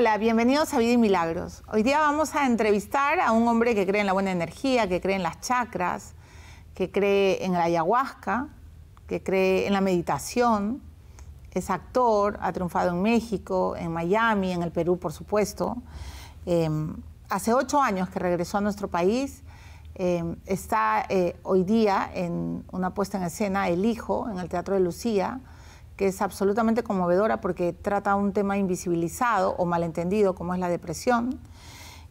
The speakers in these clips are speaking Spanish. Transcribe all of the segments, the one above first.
Hola, bienvenidos a Vida y Milagros. Hoy día vamos a entrevistar a un hombre que cree en la buena energía, que cree en las chakras, que cree en la ayahuasca, que cree en la meditación. Es actor, ha triunfado en México, en Miami, en el Perú, por supuesto. Em, hace ocho años que regresó a nuestro país. Em, está eh, hoy día en una puesta en escena El Hijo, en el Teatro de Lucía que es absolutamente conmovedora porque trata un tema invisibilizado o malentendido como es la depresión.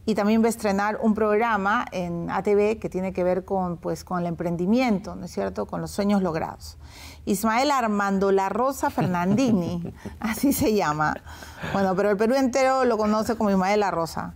Y también va a estrenar un programa en ATV que tiene que ver con, pues, con el emprendimiento, ¿no es cierto?, con los sueños logrados. Ismael Armando La Rosa Fernandini, así se llama. Bueno, pero el Perú entero lo conoce como Ismael La Rosa,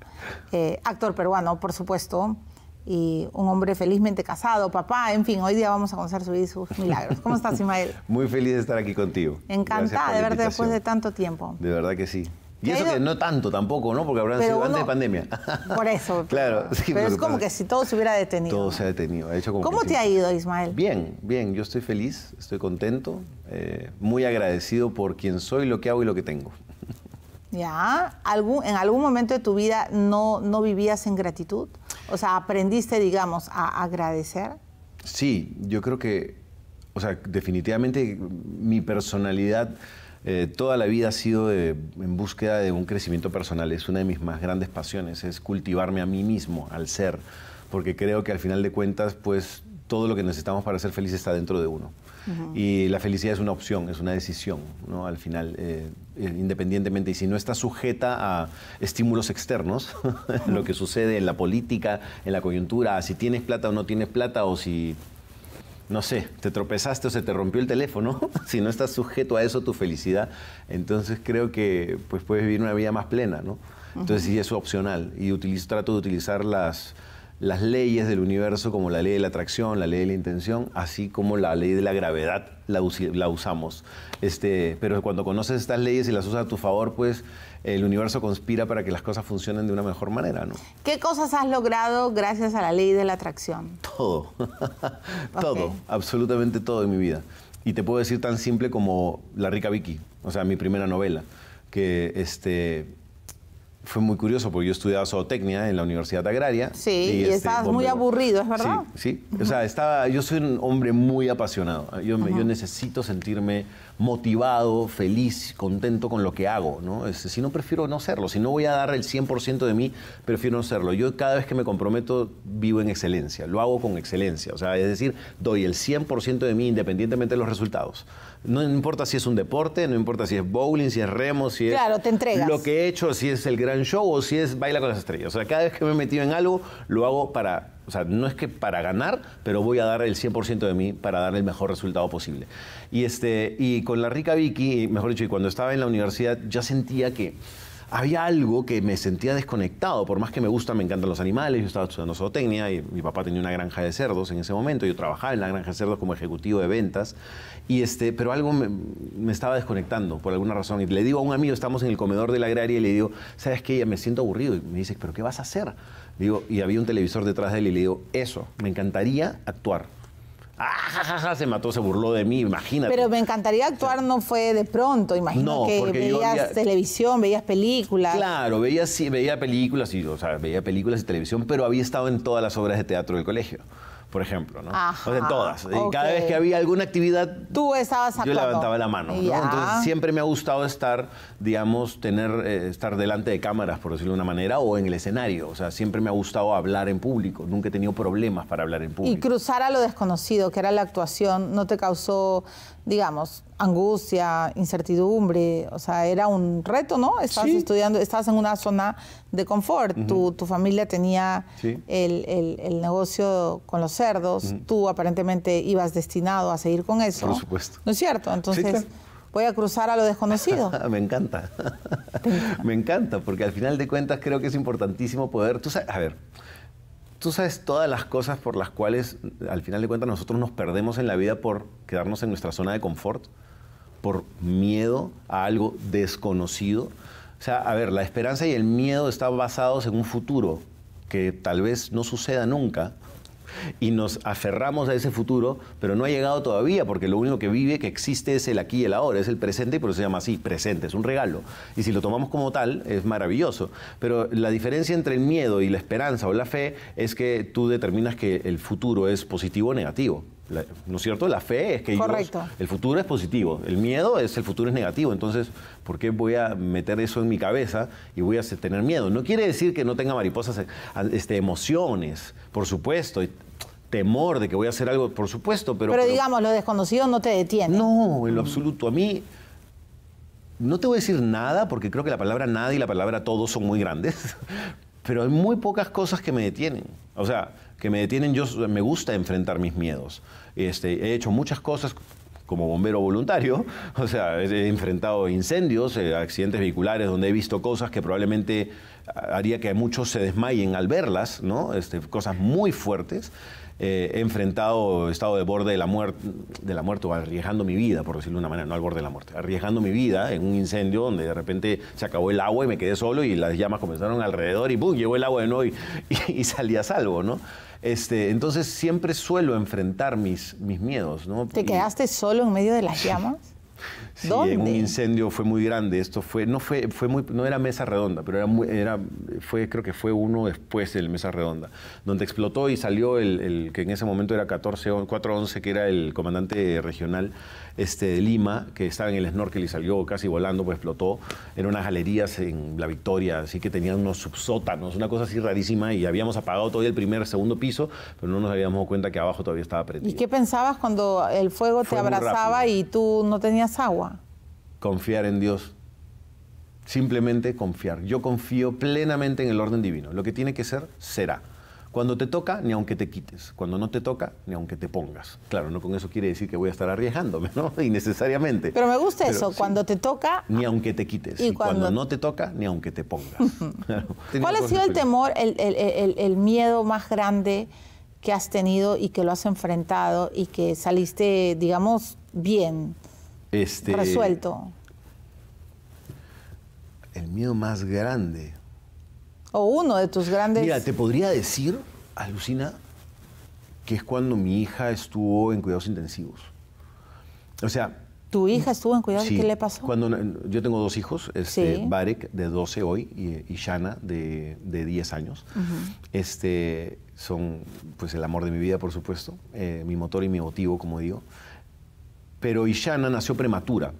eh, actor peruano, por supuesto y un hombre felizmente casado, papá, en fin, hoy día vamos a conocer su vida y sus milagros. ¿Cómo estás, Ismael? Muy feliz de estar aquí contigo. Encantada de verte después de tanto tiempo. De verdad que sí. Y eso que no tanto tampoco, ¿no? Porque habrán sido antes de pandemia. Por eso. claro. Sí, pero es como que si todo se hubiera detenido. Todo se ha detenido. hecho, como ¿Cómo te ha ido, Ismael? Bien, bien. Yo estoy feliz, estoy contento, eh, muy agradecido por quien soy, lo que hago y lo que tengo. ¿Ya? ¿En algún momento de tu vida no, no vivías en gratitud? O sea, ¿aprendiste, digamos, a agradecer? Sí, yo creo que, o sea, definitivamente mi personalidad eh, toda la vida ha sido en búsqueda de un crecimiento personal. Es una de mis más grandes pasiones, es cultivarme a mí mismo, al ser, porque creo que al final de cuentas, pues todo lo que necesitamos para ser feliz está dentro de uno. Y la felicidad es una opción, es una decisión, ¿no? Al final, eh, eh, independientemente, y si no estás sujeta a estímulos externos, lo que sucede en la política, en la coyuntura, si tienes plata o no tienes plata, o si no sé, te tropezaste o se te rompió el teléfono, si no estás sujeto a eso tu felicidad, entonces creo que pues puedes vivir una vida más plena, ¿no? Entonces, y es opcional. Y trato de utilizar las, las leyes del universo como la ley de la atracción, la ley de la intención, así como la ley de la gravedad la, usamos. Este, pero cuando conoces estas leyes y las usas a tu favor, pues el universo conspira para que las cosas funcionen de una mejor manera, ¿no? ¿Qué cosas has logrado gracias a la ley de la atracción? Todo, todo, absolutamente todo en mi vida. Y te puedo decir tan simple como La rica Vicky, o sea, mi primera novela, que este, fue muy curioso porque yo estudiaba zootecnia en la Universidad Agraria. Sí, y, este, estabas muy aburrido, ¿es verdad? Sí, O sea, estaba, yo soy un hombre muy apasionado. Yo, yo necesito sentirme motivado, feliz, contento con lo que hago. ¿no? Es, este, si no, prefiero no serlo. Si no voy a dar el 100% de mí, prefiero no serlo. Yo cada vez que me comprometo, vivo en excelencia. Lo hago con excelencia. O sea, es decir, doy el 100% de mí independientemente de los resultados. No importa si es un deporte, no importa si es bowling, si es remo, si es lo que he hecho, si es el gran show o si es baila con las estrellas. O sea, cada vez que me he metido en algo, lo hago para o sea, no es que para ganar, pero voy a dar el 100% de mí para dar el mejor resultado posible. Y, este, con la rica Vicky, mejor dicho, y cuando estaba en la universidad, ya sentía que había algo que me sentía desconectado. Por más que me gusta, me encantan los animales. Yo estaba estudiando zootecnia y mi papá tenía una granja de cerdos en ese momento. Yo trabajaba en la granja de cerdos como ejecutivo de ventas. Este, pero algo me, estaba desconectando por alguna razón. Y le digo a un amigo, estamos en el comedor de la agraria y le digo, ¿sabes qué? me siento aburrido. Y me dice, ¿pero qué vas a hacer? Digo, y había un televisor detrás de él y le digo, eso, me encantaría actuar. Ah, se mató, se burló de mí, imagínate. Pero me encantaría actuar, no fue de pronto, imagino no, que veías televisión, veías películas. Claro, veía, veía películas, y, veía películas y televisión, pero había estado en todas las obras de teatro del colegio por ejemplo, ¿no? o todas. Cada vez que había alguna actividad, Tú estabas yo levantaba la mano. Entonces siempre me ha gustado estar, digamos, tener, eh, estar delante de cámaras, por decirlo de una manera, o en el escenario. O sea, siempre me ha gustado hablar en público. Nunca he tenido problemas para hablar en público. Y cruzar a lo desconocido, que era la actuación, ¿no te causó digamos, angustia, incertidumbre, o sea, era un reto, ¿no? Estabas estudiando, estabas en una zona de confort, tu, tu, familia tenía el, negocio con los cerdos, tú aparentemente ibas destinado a seguir con eso. Por supuesto. ¿No es cierto? Entonces... Voy a cruzar a lo desconocido. Me encanta. Me encanta, porque al final de cuentas creo que es importantísimo poder. Tú sabes, a ver, tú sabes todas las cosas por las cuales, al final de cuentas, nosotros nos perdemos en la vida por quedarnos en nuestra zona de confort, por miedo a algo desconocido. O sea, a ver, la esperanza y el miedo están basados en un futuro que tal vez no suceda nunca y nos aferramos a ese futuro, pero no ha llegado todavía, porque lo único que vive, que existe, es el aquí y el ahora, es el presente, y por eso se llama así, presente, es un regalo. Y si lo tomamos como tal, es maravilloso. Pero la diferencia entre el miedo y la esperanza o la fe es que tú determinas que el futuro es positivo o negativo. ¿no es cierto? La fe es que Correcto. el futuro es positivo, el miedo es el futuro es negativo, entonces, ¿por qué voy a meter eso en mi cabeza y voy a tener miedo? No quiere decir que no tenga mariposas, este, emociones, por supuesto, temor de que voy a hacer algo, por supuesto, pero... pero digamos, lo desconocido no te detiene. No, en lo mm. absoluto, a mí... No te voy a decir nada porque creo que la palabra nada y la palabra todo son muy grandes, pero hay muy pocas cosas que me detienen. O sea, que me detienen, yo me gusta enfrentar mis miedos. Este, he hecho muchas cosas como bombero voluntario, o sea, he enfrentado incendios, eh, accidentes vehiculares donde he visto cosas que probablemente haría que muchos se desmayen al verlas, ¿no? Este, cosas muy fuertes. Eh, he enfrentado estado de borde de la muerte, de la muerte o arriesgando mi vida, por decirlo de una manera, no al borde de la muerte, arriesgando mi vida en un incendio donde de repente se acabó el agua y me quedé solo y las llamas comenzaron alrededor y ¡pum! llegó el agua de nuevo y, y, y salí a salvo, ¿no? Este, entonces siempre suelo enfrentar mis, mis miedos. ¿no? ¿Te quedaste solo en medio de las llamas? Sí, un incendio fue muy grande. Esto fue, no fue, fue muy, no era mesa redonda, pero era, era fue, creo que fue uno después del mesa redonda, donde explotó y salió el, que en ese momento era 14, 411, que era el comandante regional este, de Lima, que estaba en el snorkel y salió casi volando, pues explotó. en unas galerías en La Victoria, así que tenían unos subsótanos, una cosa así rarísima, y habíamos apagado todavía el primer, segundo piso, pero no nos habíamos dado cuenta que abajo todavía estaba prendido. ¿Y qué pensabas cuando el fuego te abrazaba y tú no tenías agua? confiar en Dios. Simplemente confiar. Yo confío plenamente en el orden divino. Lo que tiene que ser, será. Cuando te toca, ni aunque te quites. Cuando no te toca, ni aunque te pongas. Claro, no con eso quiere decir que voy a estar arriesgándome, ¿no? Innecesariamente. Pero me gusta eso, cuando te toca... Ni aunque te quites. Y, cuando... no te toca, ni aunque te pongas. ¿Cuál ha sido el temor, el, el miedo más grande que has tenido y que lo has enfrentado y que saliste, digamos, bien? Este, Resuelto. El miedo más grande. O uno de tus grandes. Mira, te podría decir, alucina, que es cuando mi hija estuvo en cuidados intensivos. O sea. ¿Tu hija estuvo en cuidados? ¿Qué le pasó? Cuando, yo tengo dos hijos, este, Barek de 12 hoy y, Shana de, 10 años. este, son pues el amor de mi vida, por supuesto, eh, mi motor y mi motivo, como digo pero Ishana nació prematura,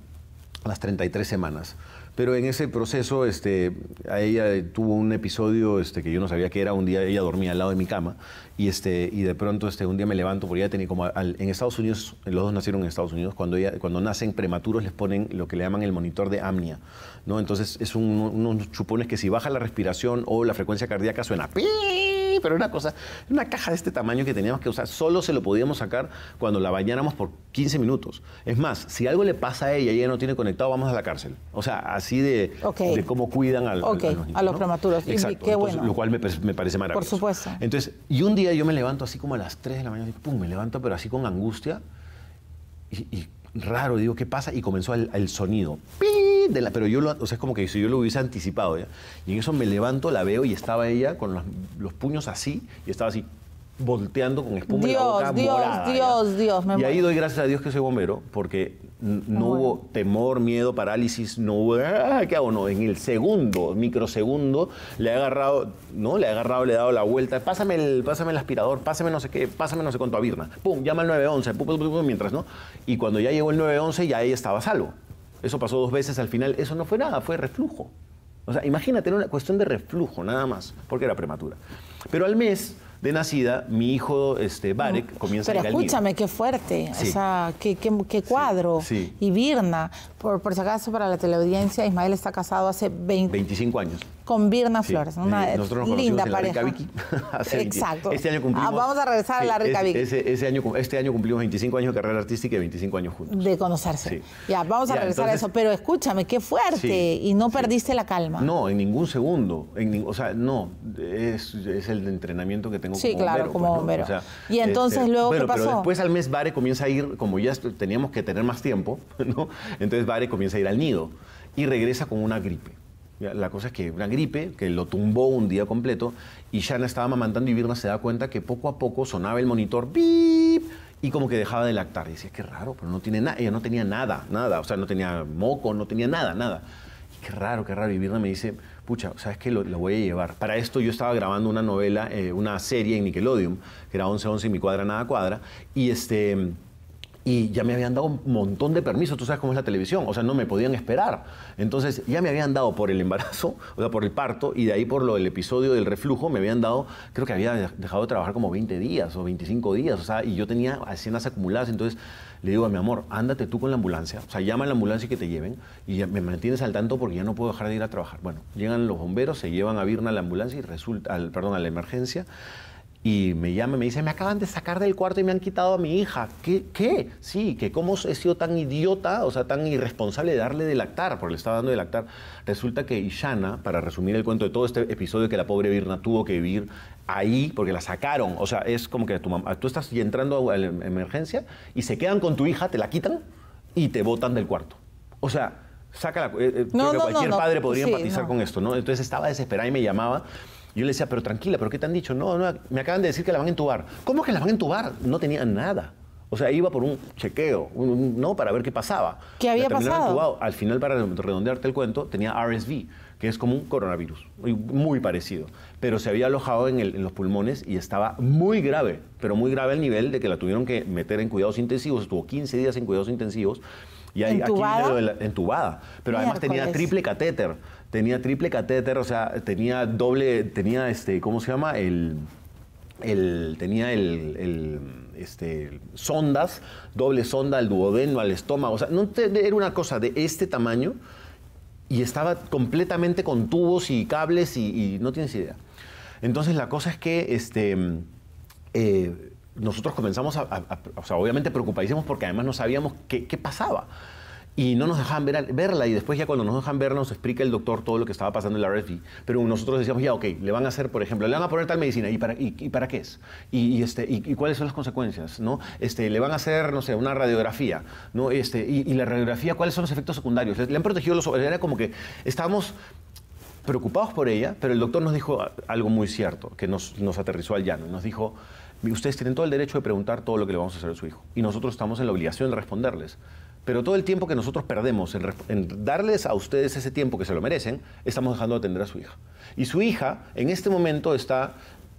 a las 33 semanas. Pero en ese proceso, este, a ella tuvo un episodio este, que yo no sabía que era. Un día ella dormía al lado de mi cama y, este, y de pronto este, un día me levanto porque ella tenía como... en Estados Unidos, los dos nacieron en Estados Unidos, cuando, ella, cuando nacen prematuros les ponen lo que le llaman el monitor de amnia. ¿no? Entonces es un, unos chupones que si baja la respiración o la frecuencia cardíaca suena pero una cosa, una caja de este tamaño que teníamos que usar, solo se lo podíamos sacar cuando la bañáramos por 15 minutos. Es más, si algo le pasa a ella y ella no tiene conectado, vamos a la cárcel. O sea, así de, de cómo cuidan a, los a los prematuros. Exacto. Lo cual me, parece maravilloso. Por supuesto. Entonces, y un día yo me levanto así como a las 3 de la mañana, y pum, me levanto, pero así con angustia. Y, raro, digo, ¿qué pasa? Y comenzó el, sonido. ¡Pi! pero yo lo, o sea, es como que si yo lo hubiese anticipado, ¿ya? Y en eso me levanto, la veo y estaba ella con los, puños así y estaba así volteando con espuma Dios, boca Dios, Dios, Dios, Y ahí doy gracias a Dios que soy bombero porque no hubo temor, miedo, parálisis, no hubo, ah, ¿qué hago? No, en el segundo, microsegundo, le he agarrado, ¿no? Le he agarrado, le he dado la vuelta, pásame el, pásame el aspirador, pásame no sé qué, pásame no sé cuánto a Birna, pum, llama al 911, pum, pum, pum, pum, mientras, ¿no? Y cuando ya llegó el 911 ya ahí estaba salvo. Eso pasó dos veces al final. Eso no fue nada, fue reflujo. O sea, imagínate, era una cuestión de reflujo, nada más, porque era prematura. Pero al mes de nacida, mi hijo este, Barek comienza a Pero escúchame, qué fuerte, sea, qué, qué, cuadro. Y birna por, por si acaso para la teleaudiencia, Ismael está casado hace 20... 25 años con Birna Flores, una nosotros linda En la Exacto. Este año ah, cumplimos. vamos a regresar a la Ese, año, este año cumplimos 25 años de carrera artística y 25 años juntos. De conocerse. Ya, vamos a regresar a eso. Pero escúchame, qué fuerte. y no perdiste la calma. No, en ningún segundo. En, o sea, no. Es, el entrenamiento que tengo como Sí, claro, como bombero. Pues, y este, entonces luego, ¿qué pasó? Pero después al mes Vare comienza a ir, como ya teníamos que tener más tiempo, ¿no? Entonces Vare comienza a ir al nido y regresa con una gripe la cosa es que una gripe que lo tumbó un día completo y Shanna estaba amamantando y Virna se da cuenta que poco a poco sonaba el monitor ¡bip! y como que dejaba de lactar. Y decía, qué raro, pero no tiene nada. Ella no tenía nada, nada. O sea, no tenía moco, no tenía nada, nada. Y qué raro, qué raro. Y Virna me dice, pucha, ¿sabes qué? Lo, voy a llevar. Para esto yo estaba grabando una novela, eh, una serie en Nickelodeon, que era 11-11 y mi cuadra nada cuadra. Y este y ya me habían dado un montón de permisos, tú sabes cómo es la televisión, o sea, no me podían esperar. Entonces, ya me habían dado por el embarazo, o sea, por el parto, y de ahí por lo del episodio del reflujo, me habían dado, creo que había dejado de trabajar como 20 días o 25 días, o sea, y yo tenía escenas acumuladas, entonces le digo a mi amor, ándate tú con la ambulancia, o sea, llama a la ambulancia y que te lleven, y me mantienes al tanto porque ya no puedo dejar de ir a trabajar. Bueno, llegan los bomberos, se llevan a Virna a la ambulancia y resulta, al, perdón, a la emergencia, y me llama y me dice, me acaban de sacar del cuarto y me han quitado a mi hija. ¿Qué? ¿Qué? Sí, que cómo he sido tan idiota, o sea, tan irresponsable de darle de lactar, porque le estaba dando de lactar. Resulta que Ishana, para resumir el cuento de todo este episodio que la pobre Virna tuvo que vivir ahí, porque la sacaron, o sea, es como que tú estás entrando a emergencia y se quedan con tu hija, te la quitan y te botan del cuarto. O sea, saca la, eh, eh, no, creo que cualquier padre podría empatizar con esto, ¿no? Entonces estaba desesperada y me llamaba yo le decía, pero tranquila, ¿pero qué te han dicho? No, no, me acaban de decir que la van a entubar. ¿Cómo que la van a entubar? No tenía nada. O sea, iba por un chequeo, ¿no? Para ver qué pasaba. ¿Qué había pasado? Al final, para redondearte el cuento, tenía RSV, que es como un coronavirus, muy parecido. Pero se había alojado en, los pulmones y estaba muy grave, pero muy grave al nivel de que la tuvieron que meter en cuidados intensivos. Estuvo 15 días en cuidados intensivos. Y ahí, ¿Entubada? entubada. Pero además tenía triple catéter tenía triple catéter, o sea, tenía doble, tenía este, ¿cómo se llama? El, el tenía el, este, sondas, doble sonda al duodeno, al estómago, o sea, no era una cosa de este tamaño y estaba completamente con tubos y cables y, no tienes idea. Entonces la cosa es que este, eh, nosotros comenzamos a, o sea, obviamente preocupadísimos porque además no sabíamos qué pasaba y no nos dejaban verla. Y después ya cuando nos dejan ver nos explica el doctor todo lo que estaba pasando en la RFI. Pero nosotros decíamos, ya, ok, le van a hacer, por ejemplo, le van a poner tal medicina. ¿Y para, y, para qué es? Y, este, y, cuáles son las consecuencias? ¿no? Este, le van a hacer, no sé, una radiografía. ¿no? Este, y, la radiografía, ¿cuáles son los efectos secundarios? Le han protegido los... Era como que estábamos preocupados por ella, pero el doctor nos dijo algo muy cierto, que nos, nos aterrizó al llano. Nos dijo, ustedes tienen todo el derecho de preguntar todo lo que le vamos a hacer a su hijo. Y nosotros estamos en la obligación de responderles. Pero todo el tiempo que nosotros perdemos en, darles a ustedes ese tiempo que se lo merecen, estamos dejando de atender a su hija. Y su hija en este momento está,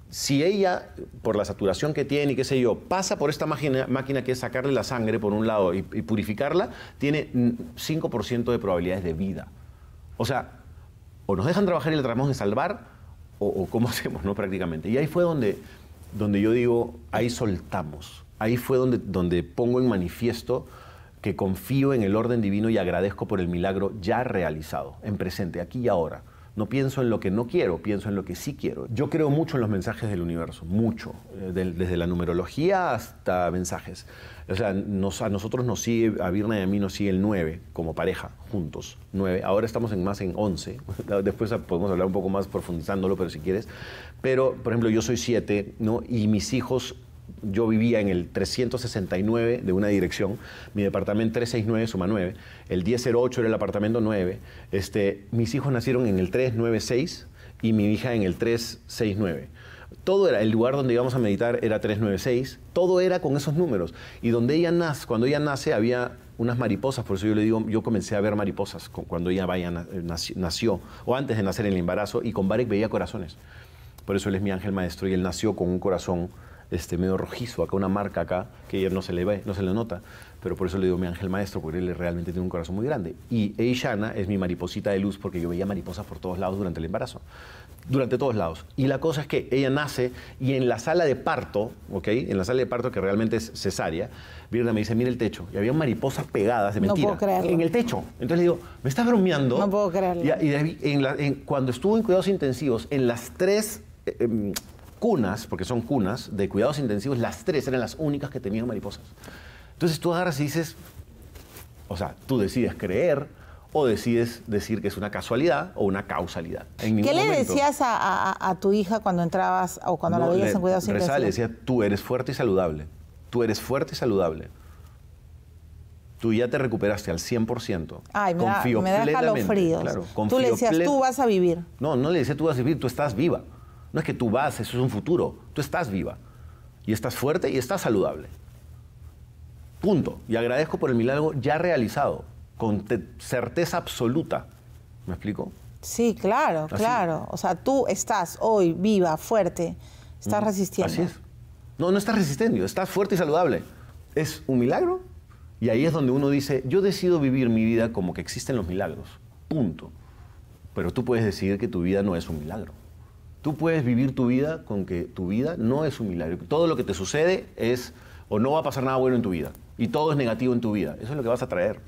si ella, por la saturación que tiene y qué sé yo, pasa por esta máquina, que es sacarle la sangre por un lado y, purificarla, tiene 5% de probabilidades de vida. O sea, o nos dejan trabajar y le tratamos de salvar, o, o cómo hacemos, ¿no? Prácticamente. Y ahí fue donde, donde yo digo, ahí soltamos. Ahí fue donde, donde pongo en manifiesto que confío en el orden divino y agradezco por el milagro ya realizado, en presente, aquí y ahora. No pienso en lo que no quiero, pienso en lo que sí quiero. Yo creo mucho en los mensajes del universo, mucho, eh, desde la numerología hasta mensajes. O sea, a nosotros nos sigue, a Virna y a mí nos sigue el 9 como pareja, juntos, 9. Ahora estamos en más en 11, después podemos hablar un poco más profundizándolo, pero si quieres. Pero, por ejemplo, yo soy 7, ¿no? Y mis hijos yo vivía en el 369 de una dirección, mi departamento 369 suma 9, el 1008 era el apartamento 9, este, mis hijos nacieron en el 396 y mi hija en el 369. Todo era, el lugar donde íbamos a meditar era 396, todo era con esos números. Y donde ella nace, cuando ella nace había unas mariposas, por eso yo le digo, yo comencé a ver mariposas cuando ella vaya, eh, nació, o antes de nacer en el embarazo, y con Barek veía corazones. Por eso él es mi ángel maestro y él nació con un corazón este, medio rojizo, acá una marca acá, que no se le ve, no se le nota. Pero por eso le digo mi ángel maestro, porque él realmente tiene un corazón muy grande. Y Eishana es mi mariposita de luz, porque yo veía mariposas por todos lados durante el embarazo. Durante todos lados. Y la cosa es que ella nace y en la sala de parto, ¿ok? En la sala de parto, que realmente es cesárea, Virna me dice, mira el techo. Y había mariposas pegadas, de mentira. En el techo. Entonces le digo, ¿me estás bromeando? No puedo creerlo. Y, cuando estuvo en cuidados intensivos, en las tres em, cunas, porque son cunas, de cuidados intensivos, las tres eran las únicas que tenían mariposas. Entonces tú ahora y dices, o sea, tú decides creer o decides decir que es una casualidad o una causalidad. En ¿Qué le decías a, tu hija cuando entrabas o cuando la veías en cuidados intensivos? Le decía, tú eres fuerte y saludable. Tú eres fuerte y saludable. Tú ya te recuperaste al 100%. Ay, me confío tú le decías, tú vas a vivir. No, no le decía tú vas a vivir, tú estás viva. No es que tú vas, eso es un futuro. Tú estás viva. Y estás fuerte y estás saludable. Punto. Y agradezco por el milagro ya realizado, con certeza absoluta. ¿Me explico? Sí, claro, claro. O sea, tú estás hoy viva, fuerte, estás mm, resistiendo. Así es. No, no estás resistiendo, estás fuerte y saludable. Es un milagro. Y ahí es donde uno dice, yo decido vivir mi vida como que existen los milagros. Punto. Pero tú puedes decidir que tu vida no es un milagro. Tú puedes vivir tu vida con que tu vida no es un milagro. Todo lo que te sucede es o no va a pasar nada bueno en tu vida y todo es negativo en tu vida. Eso es lo que vas a traer.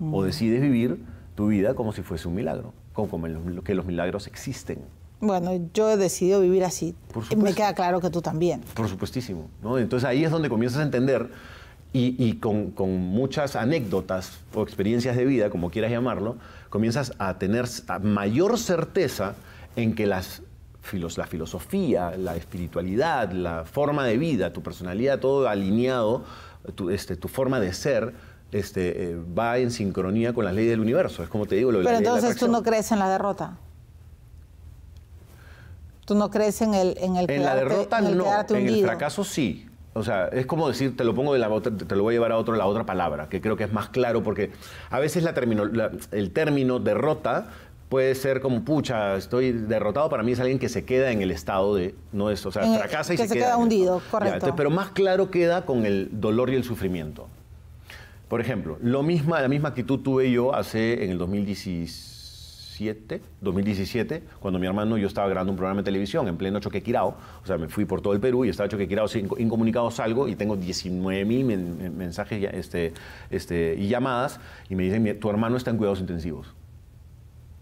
O mm. decides vivir tu vida como si fuese un milagro, como, que los milagros existen. Bueno, yo he decidido vivir así. y Me queda claro que tú también. Por supuestísimo. ¿no? Entonces ahí es donde comienzas a entender y, con, muchas anécdotas o experiencias de vida, como quieras llamarlo, comienzas a tener mayor certeza en que las la filosofía, la espiritualidad, la forma de vida, tu personalidad, todo alineado, tu, este, tu forma de ser, este, eh, va en sincronía con las leyes del universo. Es como te digo, lo Pero entonces tú no crees en la derrota. Tú no crees en el en En la derrota no, en el fracaso sí. O sea, es como decir, te lo pongo de la te lo voy a llevar a otro la otra palabra, que creo que es más claro porque a veces la, el término derrota puede ser como, pucha, estoy derrotado, para mí es alguien que se queda en el estado de, no es, o sea, eh, y se, queda, hundido, correcto. pero más claro queda con el dolor y el sufrimiento. Por ejemplo, lo misma, la misma actitud tuve yo hace en el 2017, 2017, cuando mi hermano y yo estaba grabando un programa de televisión en pleno Choquequirao, o sea, me fui por todo el Perú y estaba Choquequirao, incomunicado salgo y tengo 19 mil mensajes este, este, y llamadas y me dicen, tu hermano está en cuidados intensivos.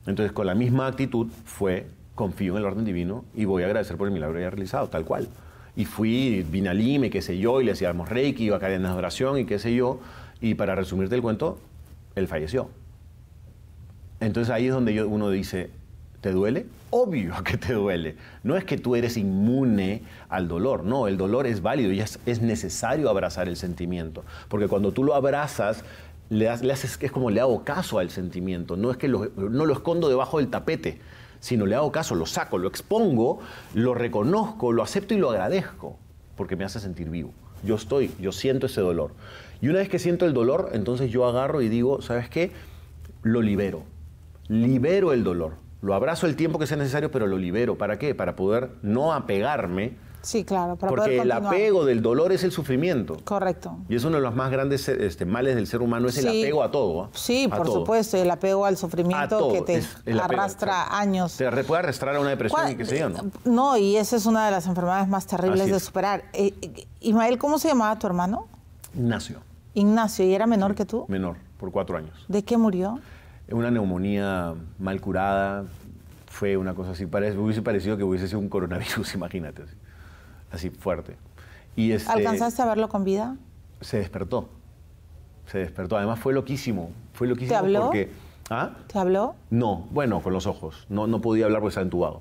Entonces, con la misma actitud fue, confío en el orden divino y voy a agradecer por el milagro que haya realizado, tal cual. Y fui, vine a qué sé yo, y le hacíamos reiki, iba a cadenas de oración y qué sé yo. Y para resumirte el cuento, él falleció. Entonces ahí es donde yo, uno dice, ¿te duele? Obvio que te duele. No es que tú eres inmune al dolor, no, el dolor es válido y es necesario abrazar el sentimiento. Porque cuando tú lo abrazas, le, haces, le es como le hago caso al sentimiento, no es que no lo escondo debajo del tapete, sino le hago caso, lo saco, lo expongo, lo reconozco, lo acepto y lo agradezco, porque me hace sentir vivo. Yo estoy, yo siento ese dolor. Y una vez que siento el dolor, entonces yo agarro y digo, ¿sabes qué? Lo libero. Libero el dolor. Lo abrazo el tiempo que sea necesario, pero lo libero. ¿Para qué? Para poder no apegarme Sí, claro. Para Porque el apego del dolor es el sufrimiento. Correcto. Y es uno de los más grandes este, males del ser humano, es el apego a todo. ¿ah? Sí, por supuesto, el apego al sufrimiento que te arrastra años. Te puede arrastrar a una depresión y qué sé ¿no? y esa es una de las enfermedades más terribles de superar. Eh, eh, Ismael, ¿cómo se llamaba tu hermano? Ignacio. Ignacio, ¿y era menor que tú? Menor, por cuatro años. ¿De qué murió? Una neumonía mal curada, fue una cosa así, parece, hubiese parecido que hubiese sido un coronavirus, imagínate. Así así fuerte. Este, ¿Alcanzaste a verlo con vida? Se despertó, se despertó. Además fue loquísimo, fue loquísimo ¿Te habló? ¿ah? ¿Te habló? No, bueno, con los ojos. No, no podía hablar porque estaba entubado.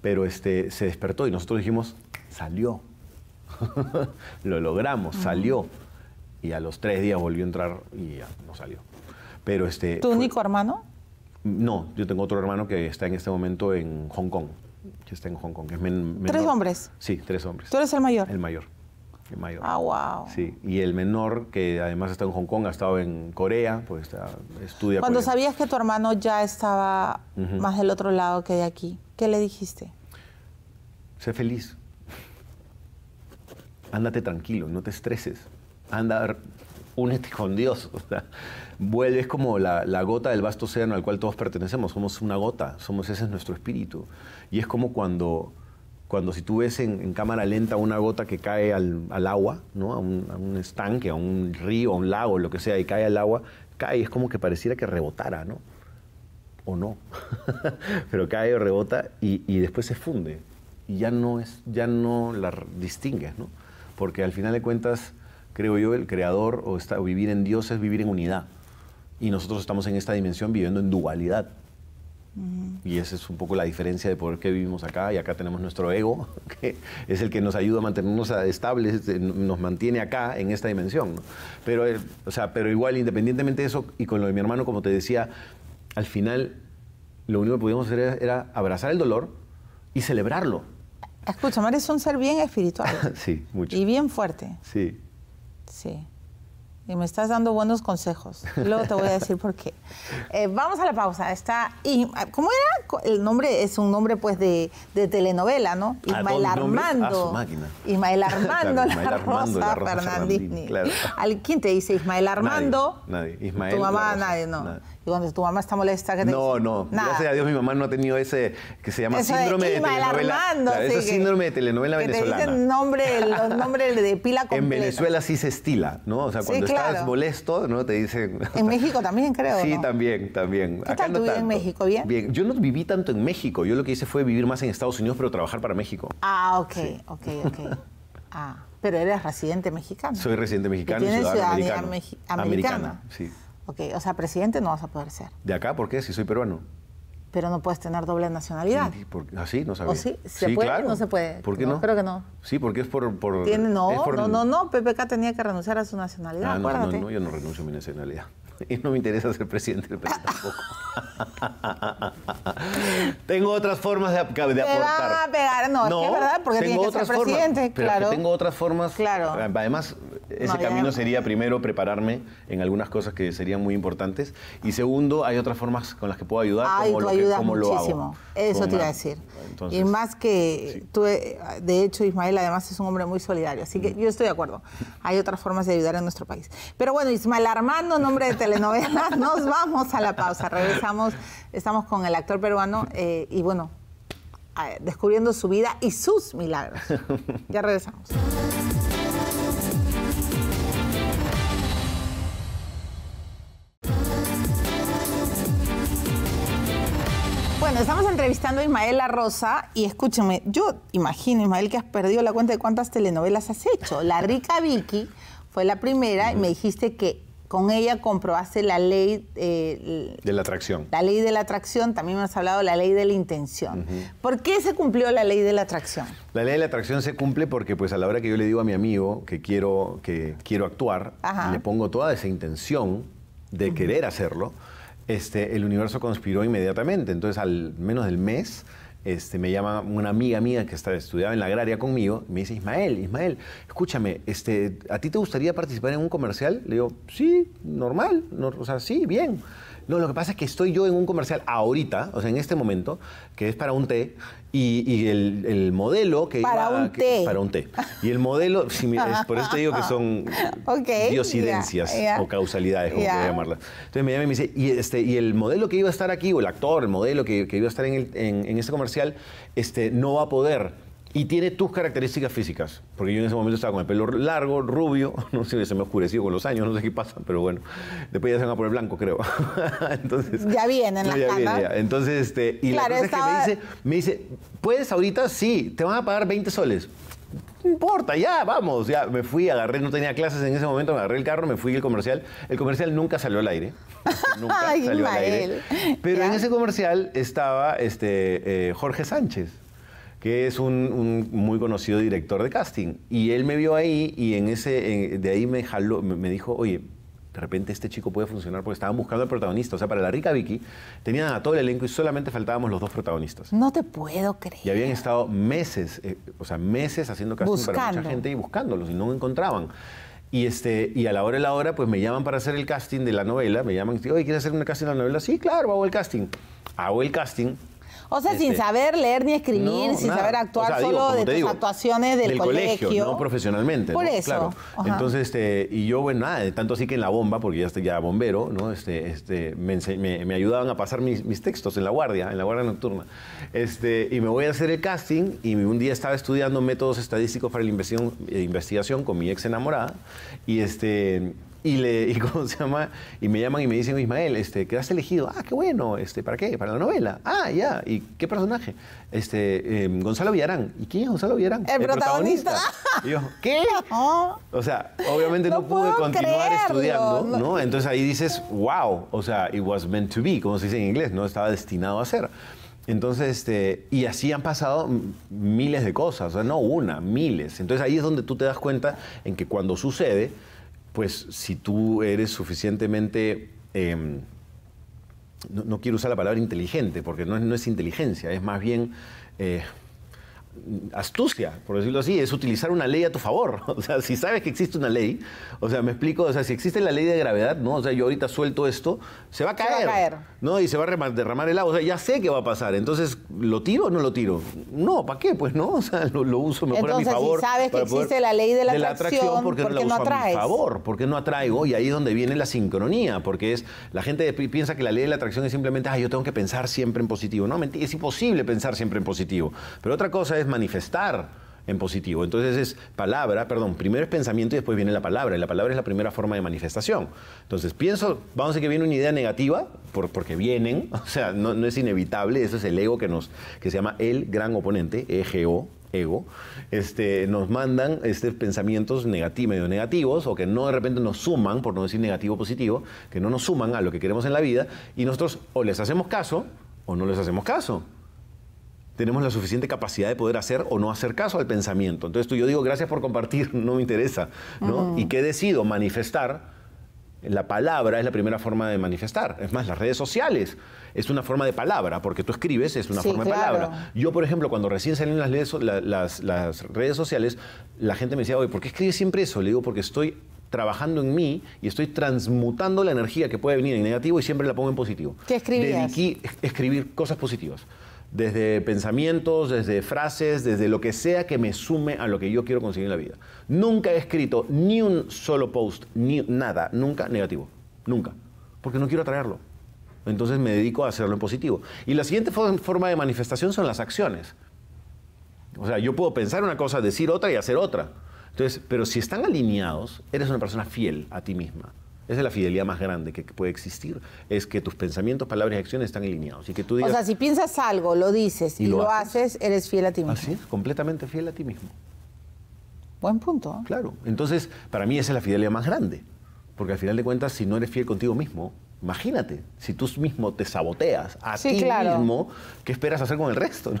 Pero este, se despertó y nosotros dijimos, salió. lo logramos, salió. Y a los tres días volvió a entrar y ya no salió. Pero este. ¿Tu único hermano? No, yo tengo otro hermano que está en este momento en Hong Kong que está en Hong Kong. ¿Tres hombres? Sí, tres hombres. ¿Tú eres el mayor? El mayor. El mayor. Ah, wow. Sí, y el menor, que además está en Hong Kong, ha estado en Corea, pues está, estudia. Cuando sabías que tu hermano ya estaba más del otro lado que de aquí, ¿qué le dijiste? Sé feliz. Ándate tranquilo, no te estreses. Anda, únete con Dios. O sea, vuelves como la, la, gota del vasto océano al cual todos pertenecemos. Somos una gota, somos ese es nuestro espíritu. Y es como cuando, cuando si tú ves en, cámara lenta una gota que cae al, al agua, ¿no? A un, estanque, a un río, a un lago, lo que sea, y cae al agua, cae es como que pareciera que rebotara, ¿no? O no. Pero cae o rebota y, y, después se funde. Y ya no, es, ya no la distingues, ¿no? Porque al final de cuentas creo yo, el creador o, está, vivir en Dios es vivir en unidad. Y nosotros estamos en esta dimensión viviendo en dualidad. Y esa es un poco la diferencia de por qué vivimos acá y acá tenemos nuestro ego, que es el que nos ayuda a mantenernos estables, eh, nos mantiene acá en esta dimensión. Pero, eh, o sea, pero igual, independientemente de eso, y con lo de mi hermano, como te decía, al final lo único que pudimos hacer era, abrazar el dolor y celebrarlo. escucha es un ser bien espiritual. sí, mucho. Y bien fuerte. Sí. Sí. Y me estás dando buenos consejos. Luego te voy a decir por qué. Eh, vamos a la pausa. Está. Y, ¿Cómo era? El nombre es un nombre pues de, telenovela, ¿no? Ah, ah, Ismael Armando. Ismael Armando, Ismael la, Armando Rosa la ¿Quién te dice Ismael Armando? Nadie. Ismael, tu mamá, nadie, no. Nadie. Y cuando tu mamá está molesta, que te No, no. Gracias a Dios mi mamá no ha tenido ese que se llama síndrome de, de telenovela. eso síndrome de telenovela que venezolana. Te dicen nombre, los nombres de pila completa. En Venezuela sí se estila, ¿no? O sea, cuando estás molesto, ¿no? Te dicen. En México también, creo. Sí, también, también. ¿Qué Acá tal en México? ¿Bien? Bien. Yo no viví tanto en México. Yo lo que hice fue vivir más en Estados Unidos, pero trabajar para México. Ah, ok, ok, ok. Ah. Pero eres residente mexicano. Soy residente mexicano. Tienes ciudadanía, americana. Sí. Ok, o sea, presidente no vas a poder ser. ¿De acá por qué? Si soy peruano. Pero no puedes tener doble nacionalidad. así ah, no sabía. sí? ¿Se puede? Claro. No se puede. ¿Por qué no, Creo que no. Sí, porque es por... No, no, no, no. PPK tenía que renunciar a su nacionalidad, ah, No, no, yo no renuncio a mi nacionalidad. Y no me interesa ser presidente del país tampoco. tengo otras formas de, de Te a pegar, no, es que verdad, porque tengo que ser presidente, claro. tengo otras formas. Claro. Además, ese camino sería primero prepararme en algunas cosas que serían muy importantes. Y segundo, hay otras formas con las que puedo ayudar. como lo muchísimo. Eso te iba a decir. y más que tú, eh, de hecho, Ismael además es un hombre muy solidario. Así que mm. yo estoy de acuerdo. Hay otras formas de ayudar en nuestro país. Pero bueno, Ismael Armando, nombre de telenovelas, nos vamos a la pausa. Regresamos, estamos con el actor peruano eh, y bueno, descubriendo su vida y sus milagros. Ya regresamos. Bueno, estamos entrevistando a Ismaela Rosa y escúcheme, yo imagino, Ismael, que has perdido la cuenta de cuántas telenovelas has hecho. La rica Vicky fue la primera y me dijiste que con ella comprobaste la ley... Eh, de la atracción. La ley de la atracción, también hemos hablado de la ley de la intención. ¿Por qué se cumplió la ley de la atracción? La ley de la atracción se cumple porque pues a la hora que yo le digo a mi amigo que quiero, que quiero actuar, le pongo toda esa intención de querer hacerlo, este, el universo conspiró inmediatamente. Entonces al menos del mes este, me llama una amiga mía que estudiaba en la agraria conmigo, me dice, Ismael, Ismael, escúchame, este, ¿a ti te gustaría participar en un comercial? Le digo, sí, normal, no, o sea, sí, bien. No, lo que pasa es que estoy yo en un comercial ahorita, o sea, en este momento, que es para un té, y, el, modelo que... Para un té. Para un té. Y el modelo, por eso te digo que son diosidencias o causalidades, como yeah. llamarlas. Entonces me llama y me dice, y, este, y el modelo que iba a estar aquí, o el actor, el modelo que, iba a estar en, el, en este comercial, este, no va a poder y tiene tus características físicas. Porque yo en ese momento estaba con el pelo largo, rubio, no sé, se me oscureció oscurecido con los años, no sé qué pasa, pero bueno, después ya se van a poner blanco, creo. entonces, ya vienen las ya, viene, ya Entonces, este, y la cosa que me dice, ¿puedes ahorita? Sí, te van a pagar 20 soles. No importa, ya, vamos, ya me fui, agarré, no tenía clases en ese momento, me agarré el carro, me fui al comercial. El comercial nunca salió al aire. nunca salió al aire. Pero en ese comercial estaba este, eh, Jorge Sánchez que es un, muy conocido director de casting. Y él me vio ahí y en ese, de ahí me dijo, oye, de repente este chico puede funcionar porque estaban buscando al protagonista. O sea, para la rica Vicky tenían a todo el elenco y solamente faltábamos los dos protagonistas. No te puedo creer. Y habían estado meses, eh, o sea, meses haciendo casting buscando. para mucha gente y buscándolos y no encontraban. Y, este, y a la hora de la hora, pues me llaman para hacer el casting de la novela. Me llaman y digo, oye, ¿quieres hacer un casting de la novela? Sí, claro, hago el casting. Hago el casting o sea, sin este, saber leer ni escribir, sin saber actuar, solo de tus actuaciones del, colegio, No profesionalmente. Por eso. Claro. Entonces, este, y yo, bueno, nada, tanto así que en la bomba, porque ya estoy ya bombero, ¿no? Este, este, me, me, ayudaban a pasar mis, textos en la guardia, en la guardia nocturna. Este, y me voy a hacer el casting y un día estaba estudiando métodos estadísticos para la investigación, eh, investigación con mi ex enamorada y este Y, le, y, ¿cómo se llama? y me llaman y me dicen, Ismael, este, quedaste elegido. Ah, qué bueno. Este, ¿Para qué? Para la novela. Ah, ya. ¿Y qué personaje? Este, em, Gonzalo Villarán. ¿Y quién es Gonzalo Villarán? El, protagonista. ¿qué? o sea, obviamente no, pude continuar estudiando, ¿no? Entonces ahí dices, wow. O sea, it was meant to be, como se dice en inglés, ¿no? Estaba destinado a ser. Entonces, este, y así han pasado miles de cosas, o sea, no una, miles. Entonces ahí es donde tú te das cuenta en que cuando sucede, pues si tú eres suficientemente, em, no, quiero usar la palabra inteligente, porque no es, inteligencia, es más bien eh, astucia, por decirlo así, es utilizar una ley a tu favor. O sea, si sabes que existe una ley, o sea, me explico, o sea, si existe la ley de gravedad, ¿no? O sea, yo ahorita suelto esto, se va a caer. Se va a caer. ¿No? Y se va a derramar el agua. O sea, ya sé qué va a pasar. Entonces, ¿lo tiro o no lo tiro? No, ¿para qué? Pues no, o sea, lo, uso mejor a mi favor. Si sabes que existe la ley de la, atracción, porque, no, la a favor, porque no atraigo. Y ahí es donde viene la sincronía, porque es, la gente piensa que la ley de la atracción es simplemente, ah, yo tengo que pensar siempre en positivo. No, mentira, es imposible pensar siempre en positivo. Pero otra cosa es es manifestar en positivo. Entonces es palabra, perdón, primero es pensamiento y después viene la palabra. Y la palabra es la primera forma de manifestación. Entonces pienso, vamos a decir que viene una idea negativa, porque vienen, o sea, no, es inevitable, eso es el ego que nos, que se llama el gran oponente, EGO, ego, este, nos mandan este, pensamientos negativos, medio negativos o que no de repente nos suman, por no decir negativo positivo, que no nos suman a lo que queremos en la vida y nosotros o les hacemos caso o no les hacemos caso tenemos la suficiente capacidad de poder hacer o no hacer caso al pensamiento. Entonces tú, yo digo, gracias por compartir, no me interesa. ¿no? ¿Y qué decido? Manifestar. La palabra es la primera forma de manifestar. Es más, las redes sociales es una forma de palabra, porque tú escribes, es una forma de palabra. Yo, por ejemplo, cuando recién salieron las, redes, las, redes sociales, la gente me decía, oye, ¿por qué escribes siempre eso? Le digo, porque estoy trabajando en mí y estoy transmutando la energía que puede venir en negativo y siempre la pongo en positivo. ¿Qué escribías? Dediqué escribir cosas positivas desde pensamientos, desde frases, desde lo que sea que me sume a lo que yo quiero conseguir en la vida. Nunca he escrito ni un solo post, ni nada, nunca negativo, nunca, porque no quiero atraerlo. Entonces me dedico a hacerlo en positivo. Y la siguiente forma de manifestación son las acciones. O sea, yo puedo pensar una cosa, decir otra y hacer otra. Entonces, pero si están alineados, eres una persona fiel a ti misma. Esa es la fidelidad más grande que, puede existir. Es que tus pensamientos, palabras y acciones están alineados. Y que tú o sea, si piensas algo, lo dices y, lo, haces, eres fiel a ti mismo. Así es, completamente fiel a ti mismo. Buen punto. ¿eh? Claro. Entonces, para mí esa es la fidelidad más grande. Porque al final de cuentas, si no eres fiel contigo mismo, Imagínate, si tú mismo te saboteas a ti mismo, ¿qué esperas hacer con el resto?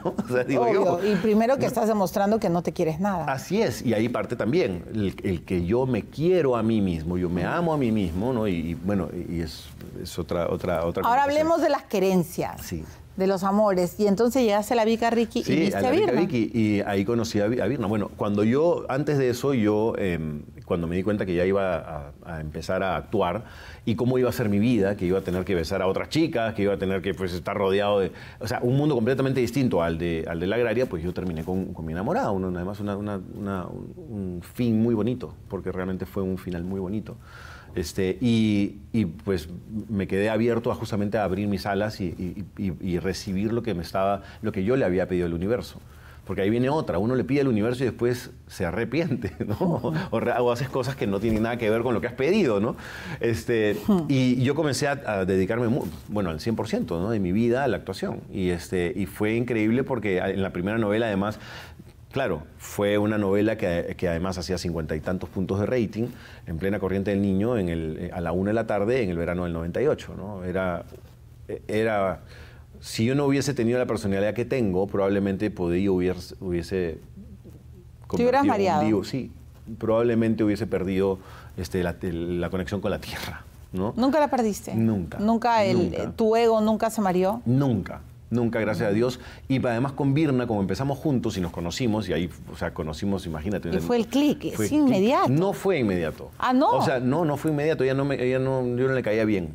y primero que estás demostrando que no te quieres nada. Así es, y ahí parte también el, que yo me quiero a mí mismo, yo me amo a mí mismo, ¿no? Y, bueno, y es, es, otra, otra, otra. Ahora hablemos de las querencias. Sí de los amores. Y entonces llegaste a la Vica Ricky y viste a, Virna. Ricky y ahí conocí a, Virna. Bueno, cuando yo, antes de eso, yo, em, cuando me di cuenta que ya iba a, empezar a actuar y cómo iba a ser mi vida, que iba a tener que besar a otras chicas, que iba a tener que pues, estar rodeado de. O sea, un mundo completamente distinto al de, al de la agraria, pues yo terminé con, mi enamorada. Uno, además, una, un fin muy bonito, porque realmente fue un final muy bonito. Este, y, pues me quedé abierto a justamente a abrir mis alas y, recibir lo que me estaba, lo que yo le había pedido al universo. Porque ahí viene otra, uno le pide al universo y después se arrepiente, ¿no? O, haces cosas que no tienen nada que ver con lo que has pedido, ¿no? Este, y yo comencé a, dedicarme, bueno, al 100% de mi vida a la actuación. Y, este, y fue increíble porque ah, en la primera novela, además, Claro, fue una novela que, además hacía cincuenta y tantos puntos de rating en plena corriente del niño en el, eh, a la una de la tarde en el verano del 98. Era, eh, era, si yo no hubiese tenido la personalidad que tengo, probablemente podía, hubiese... hubiese Te sí, probablemente hubiese perdido este, la, conexión con la tierra. ¿Nunca la perdiste? Nunca. ¿Nunca, el, tu ego nunca se mareó? Nunca nunca, gracias a Dios. Y además con Virna, como empezamos juntos y nos conocimos, y ahí, o sea, conocimos, imagínate. Y fue el clic, es inmediato. No fue inmediato. Ah, no. O sea, no, no fue inmediato, ya no me, ella no, yo no le caía bien.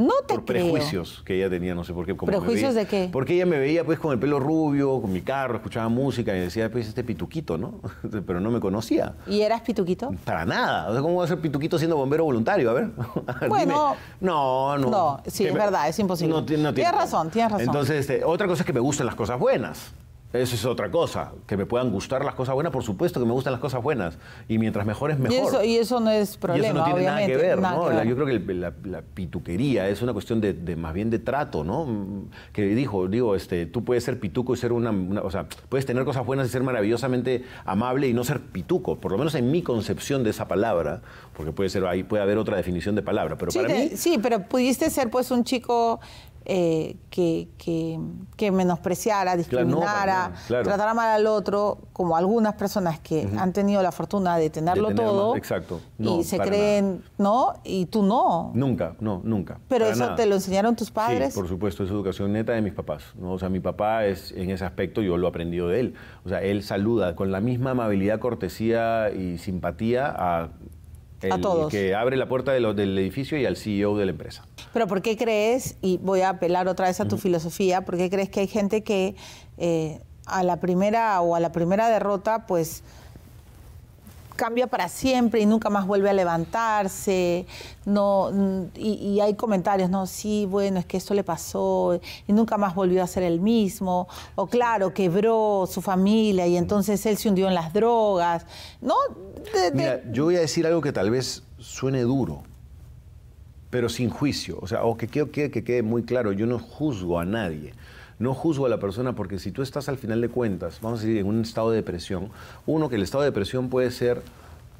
No te por prejuicios que ella tenía, no sé por qué. ¿Prejuicios de qué? Porque ella me veía pues con el pelo rubio, con mi carro, escuchaba música y decía, pues este pituquito, ¿no? Pero no me conocía. ¿Y eras pituquito? Para nada. O sea, ¿cómo voy a ser pituquito siendo bombero voluntario? A ver. bueno. No, no. No, sí, es verdad, es imposible. tienes, razón, tienes razón. Entonces, este, otra cosa es que me gustan las cosas buenas. Eso es otra cosa, que me puedan gustar las cosas buenas, por supuesto que me gustan las cosas buenas, y mientras mejores es mejor. Y eso, no es problema, y eso no tiene nada que ver, ¿no? yo creo que la, pituquería es una cuestión de, más bien de trato, ¿no? Que dijo, digo, este, tú puedes ser pituco y ser una, o sea, puedes tener cosas buenas y ser maravillosamente amable y no ser pituco, por lo menos en mi concepción de esa palabra, porque puede ser ahí puede haber otra definición de palabra, pero para mí... Sí, pero pudiste ser pues un chico eh, que, menospreciara, discriminara, tratara mal al otro, como algunas personas que han tenido la fortuna de tenerlo todo. exacto. y se creen, ¿no? Y tú no. Nunca, no, nunca. Pero eso te lo enseñaron tus padres. Sí, por supuesto, es educación neta de mis papás. O sea, mi papá es en ese aspecto, yo lo he aprendido de él. O sea, él saluda con la misma amabilidad, cortesía y simpatía a que abre la puerta del edificio y al CEO de la empresa. Pero ¿por qué crees, y voy a apelar otra vez a tu filosofía, ¿por qué crees que hay gente que eh, a la primera o a la primera derrota, pues cambia para siempre y nunca más vuelve a levantarse, no, mm, y, hay comentarios, no, sí, bueno, es que esto le pasó y nunca más volvió a ser el mismo, o claro, quebró su familia y entonces él se hundió en las drogas, ¿no? Mira, yo voy a decir algo que tal vez suene duro, pero sin juicio, o sea, o que quiero que quede muy claro, yo no juzgo a nadie. No juzgo a la persona porque si tú estás al final de cuentas, vamos a decir, en un estado de depresión, uno que el estado de depresión puede ser,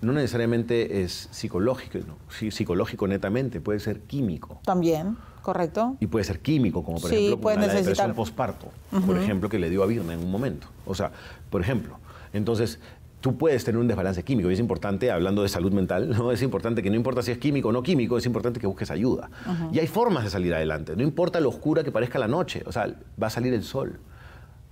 no necesariamente es psicológico, psicológico netamente, puede ser químico. También. Correcto. Y puede ser químico, como por ejemplo puede una, la depresión posparto, por ejemplo, que le dio a Virna en un momento. O sea, por ejemplo. Entonces, tú puedes tener un desbalance químico. Y es importante, hablando de salud mental, ¿no? es importante que no importa si es químico o no químico, es importante que busques ayuda. Y hay formas de salir adelante. No importa lo oscura que parezca la noche, o sea, va a salir el sol.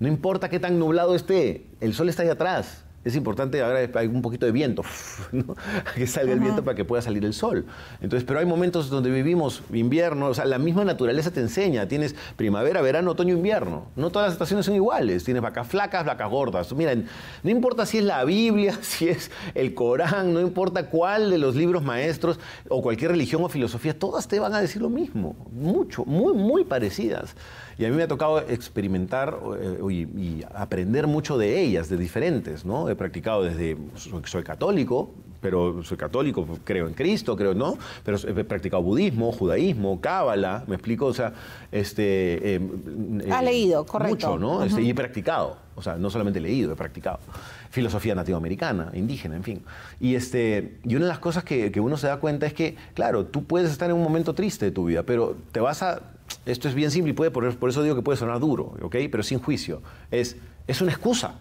No importa qué tan nublado esté, el sol está ahí atrás es importante, ahora hay un poquito de viento, que salga el viento para que pueda salir el sol. Entonces, pero hay momentos donde vivimos invierno, o sea, la misma naturaleza te enseña, tienes primavera, verano, otoño, invierno. No todas las estaciones son iguales, tienes vacas flacas, vacas gordas. miren no importa si es la Biblia, si es el Corán, no importa cuál de los libros maestros o cualquier religión o filosofía, todas te van a decir lo mismo, mucho, muy, muy parecidas. Y a mí me ha tocado experimentar eh, y, aprender mucho de ellas, de diferentes, ¿no? He practicado desde, soy, católico, pero soy católico, creo en Cristo, creo, ¿no? Pero he practicado budismo, judaísmo, cábala, me explico, o sea, este... Em, ha ah, em, leído, correcto. Mucho, ¿no? Este, y he practicado, o sea, no solamente he leído, he practicado. Filosofía nativoamericana, indígena, en fin. Y, este, y una de las cosas que uno se da cuenta es que, claro, tú puedes estar en un momento triste de tu vida, pero te vas a esto es bien simple y puede, por, eso digo que puede sonar duro, ¿ok? Pero sin juicio. Es, es una excusa.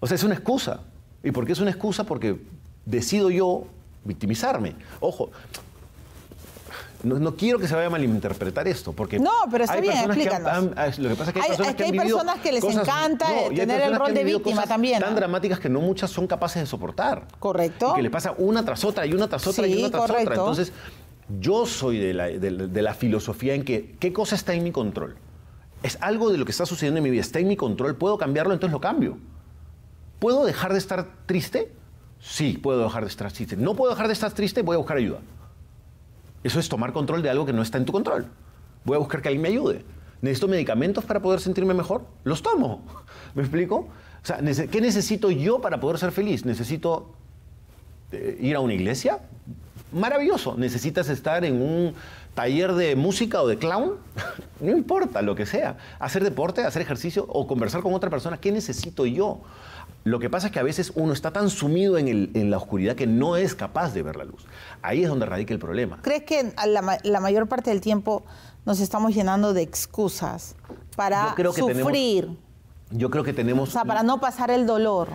O sea, es una excusa. ¿Y por qué es una excusa? Porque decido yo victimizarme. Ojo, no, quiero que se vaya a malinterpretar esto, porque no, pero está bien, lo que pasa es que hay, personas, que, hay personas que les encanta tener el rol de víctima también. Tan dramáticas que no muchas son capaces de soportar. Correcto. que le pasa una tras otra y una tras otra y una tras otra. Entonces, yo soy de la, filosofía en que qué cosa está en mi control. Es algo de lo que está sucediendo en mi vida, está en mi control, puedo cambiarlo, entonces lo cambio. ¿Puedo dejar de estar triste? Sí, puedo dejar de estar triste. No puedo dejar de estar triste, voy a buscar ayuda. Eso es tomar control de algo que no está en tu control. Voy a buscar que alguien me ayude. ¿Necesito medicamentos para poder sentirme mejor? Los tomo. ¿Me explico? ¿qué necesito yo para poder ser feliz? ¿Necesito eh, ir a una iglesia? maravilloso. Necesitas estar en un taller de música o de clown, no importa lo que sea. Hacer deporte, hacer ejercicio o conversar con otra persona, ¿qué necesito yo? Lo que pasa es que a veces uno está tan sumido en, la oscuridad que no es capaz de ver la luz. Ahí es donde radica el problema. ¿Crees que la, mayor parte del tiempo nos estamos llenando de excusas para sufrir? yo creo que tenemos... O sea, para no pasar el dolor.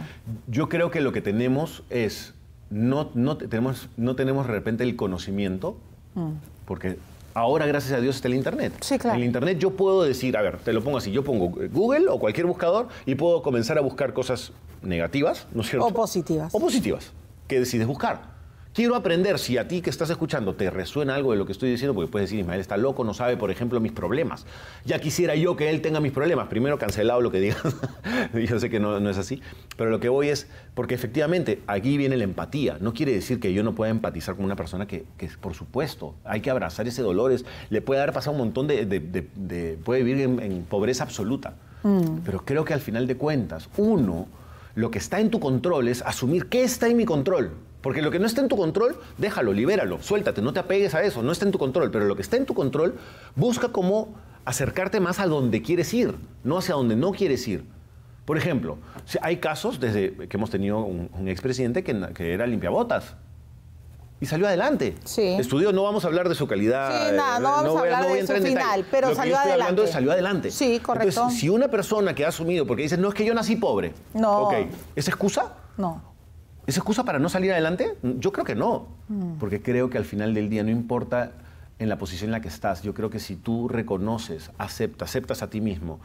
Yo creo que lo que tenemos es no, tenemos, no tenemos de repente el conocimiento, mm. porque ahora gracias a Dios está el Internet. Sí, claro. el Internet yo puedo decir, a ver, te lo pongo así, yo pongo Google o cualquier buscador y puedo comenzar a buscar cosas negativas, ¿no es cierto? O positivas. O positivas, que decides buscar. Quiero aprender si a ti que estás escuchando te resuena algo de lo que estoy diciendo, porque puedes decir, Ismael está loco, no sabe, por ejemplo, mis problemas. Ya quisiera yo que él tenga mis problemas. Primero cancelado lo que digas. yo sé que no, no es así. Pero lo que voy es, porque efectivamente aquí viene la empatía. No quiere decir que yo no pueda empatizar con una persona que, por supuesto, hay que abrazar ese dolor. le puede haber pasado un montón de... puede vivir en, pobreza absoluta. Mm. Pero creo que al final de cuentas, uno, lo que está en tu control es asumir qué está en mi control. Porque lo que no está en tu control, déjalo, libéralo, suéltate, no te apegues a eso, no está en tu control. Pero lo que está en tu control, busca cómo acercarte más a donde quieres ir, no hacia donde no quieres ir. Por ejemplo, hay casos desde que hemos tenido un, expresidente que, era limpiabotas y salió adelante. Estudió, no vamos a hablar de su calidad. Sí, no eh, vamos a hablar de su final, pero salió adelante. salió adelante. Sí, correcto. Entonces, si una persona que ha asumido, porque dice, no es que yo nací pobre. No. ¿es excusa? No. ¿Es excusa para no salir adelante? Yo creo que no, mm. porque creo que al final del día no importa en la posición en la que estás, yo creo que si tú reconoces, aceptas, aceptas a ti mismo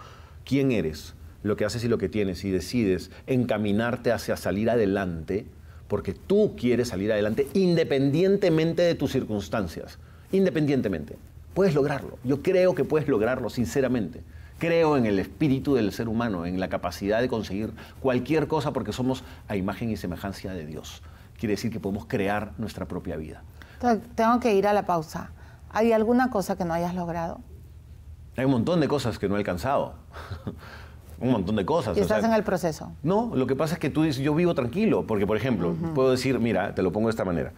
quién eres, lo que haces y lo que tienes y decides encaminarte hacia salir adelante, porque tú quieres salir adelante independientemente de tus circunstancias, independientemente, puedes lograrlo, yo creo que puedes lograrlo, sinceramente. Creo en el espíritu del ser humano, en la capacidad de conseguir cualquier cosa porque somos a imagen y semejanza de Dios. Quiere decir que podemos crear nuestra propia vida. Tengo que ir a la pausa. ¿Hay alguna cosa que no hayas logrado? Hay un montón de cosas que no he alcanzado. un montón de cosas. ¿Y estás en el proceso? No, lo que pasa es que tú dices, yo vivo tranquilo, porque por ejemplo, puedo decir, mira, te lo pongo de esta manera,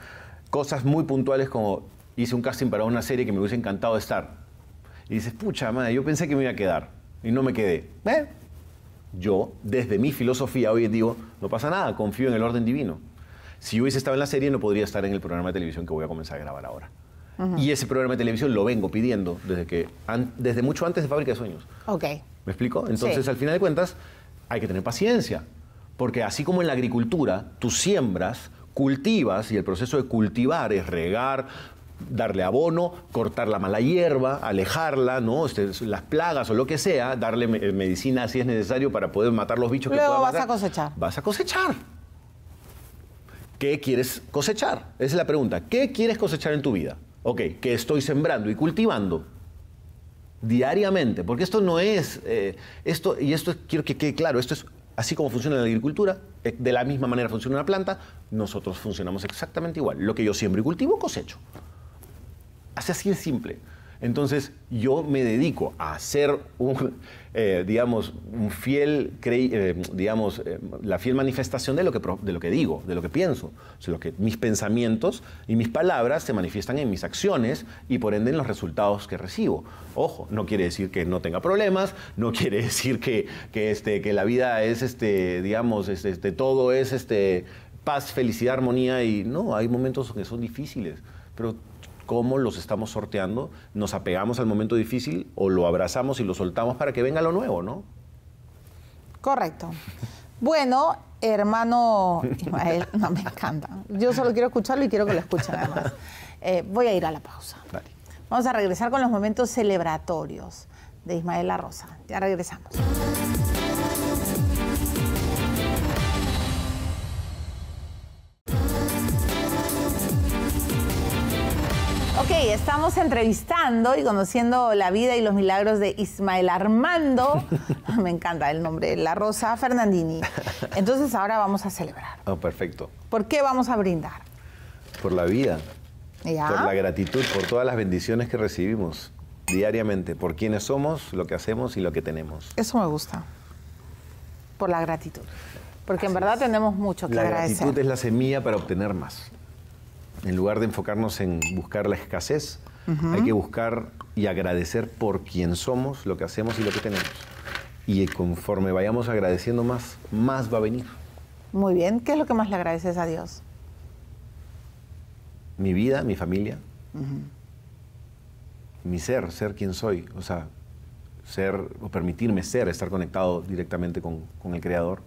cosas muy puntuales como hice un casting para una serie que me hubiese encantado estar, y dices, pucha madre, yo pensé que me iba a quedar y no me quedé. ¿Eh? Yo, desde mi filosofía, hoy digo, no pasa nada, confío en el orden divino. Si yo hubiese estado en la serie, no podría estar en el programa de televisión que voy a comenzar a grabar ahora. Y ese programa de televisión lo vengo pidiendo desde, que, desde mucho antes de Fábrica de Sueños. Ok. ¿Me explico? Entonces, al final de cuentas, hay que tener paciencia. Porque así como en la agricultura, tú siembras, cultivas, y el proceso de cultivar es regar, darle abono, cortar la mala hierba, alejarla, ¿no? Este, las plagas o lo que sea, darle eh, medicina si es necesario para poder matar los bichos Luego que vas a cosechar. Vas a cosechar. ¿Qué quieres cosechar? Esa es la pregunta. ¿Qué quieres cosechar en tu vida? Ok, que estoy sembrando y cultivando diariamente, porque esto no es, eh, esto, y esto quiero que quede claro, esto es así como funciona la agricultura, eh, de la misma manera funciona una planta, nosotros funcionamos exactamente igual. Lo que yo siembro y cultivo, cosecho. Así, así es simple. Entonces yo me dedico a ser un, eh, digamos, un fiel, eh, digamos, eh, la fiel manifestación de lo, que, de lo que digo, de lo que pienso. lo que, mis pensamientos y mis palabras se manifiestan en mis acciones y por ende en los resultados que recibo. Ojo, no quiere decir que no tenga problemas, no quiere decir que, que, este, que la vida es, este, digamos, este, todo es este, paz, felicidad, armonía y no, hay momentos que son difíciles. Pero cómo los estamos sorteando, nos apegamos al momento difícil o lo abrazamos y lo soltamos para que venga lo nuevo, ¿no? Correcto. Bueno, hermano Ismael, no me encanta. Yo solo quiero escucharlo y quiero que lo escuchen además. Eh, voy a ir a la pausa. Vamos a regresar con los momentos celebratorios de Ismael La Rosa. Ya regresamos. estamos entrevistando y conociendo la vida y los milagros de Ismael Armando. Me encanta el nombre, La Rosa Fernandini. Entonces ahora vamos a celebrar. Ah, perfecto. ¿Por qué vamos a brindar? Por la vida. Por la gratitud, por todas las bendiciones que recibimos diariamente, por quienes somos, lo que hacemos y lo que tenemos. Eso me gusta. Por la gratitud. Porque en verdad tenemos mucho que agradecer. La gratitud es la semilla para obtener más. En lugar de enfocarnos en buscar la escasez, hay que buscar y agradecer por quien somos, lo que hacemos y lo que tenemos. Y conforme vayamos agradeciendo más, más va a venir. Muy bien, ¿qué es lo que más le agradeces a Dios? Mi vida, mi familia, mi ser, ser quien soy, o sea, ser o permitirme ser, estar conectado directamente con, con el Creador,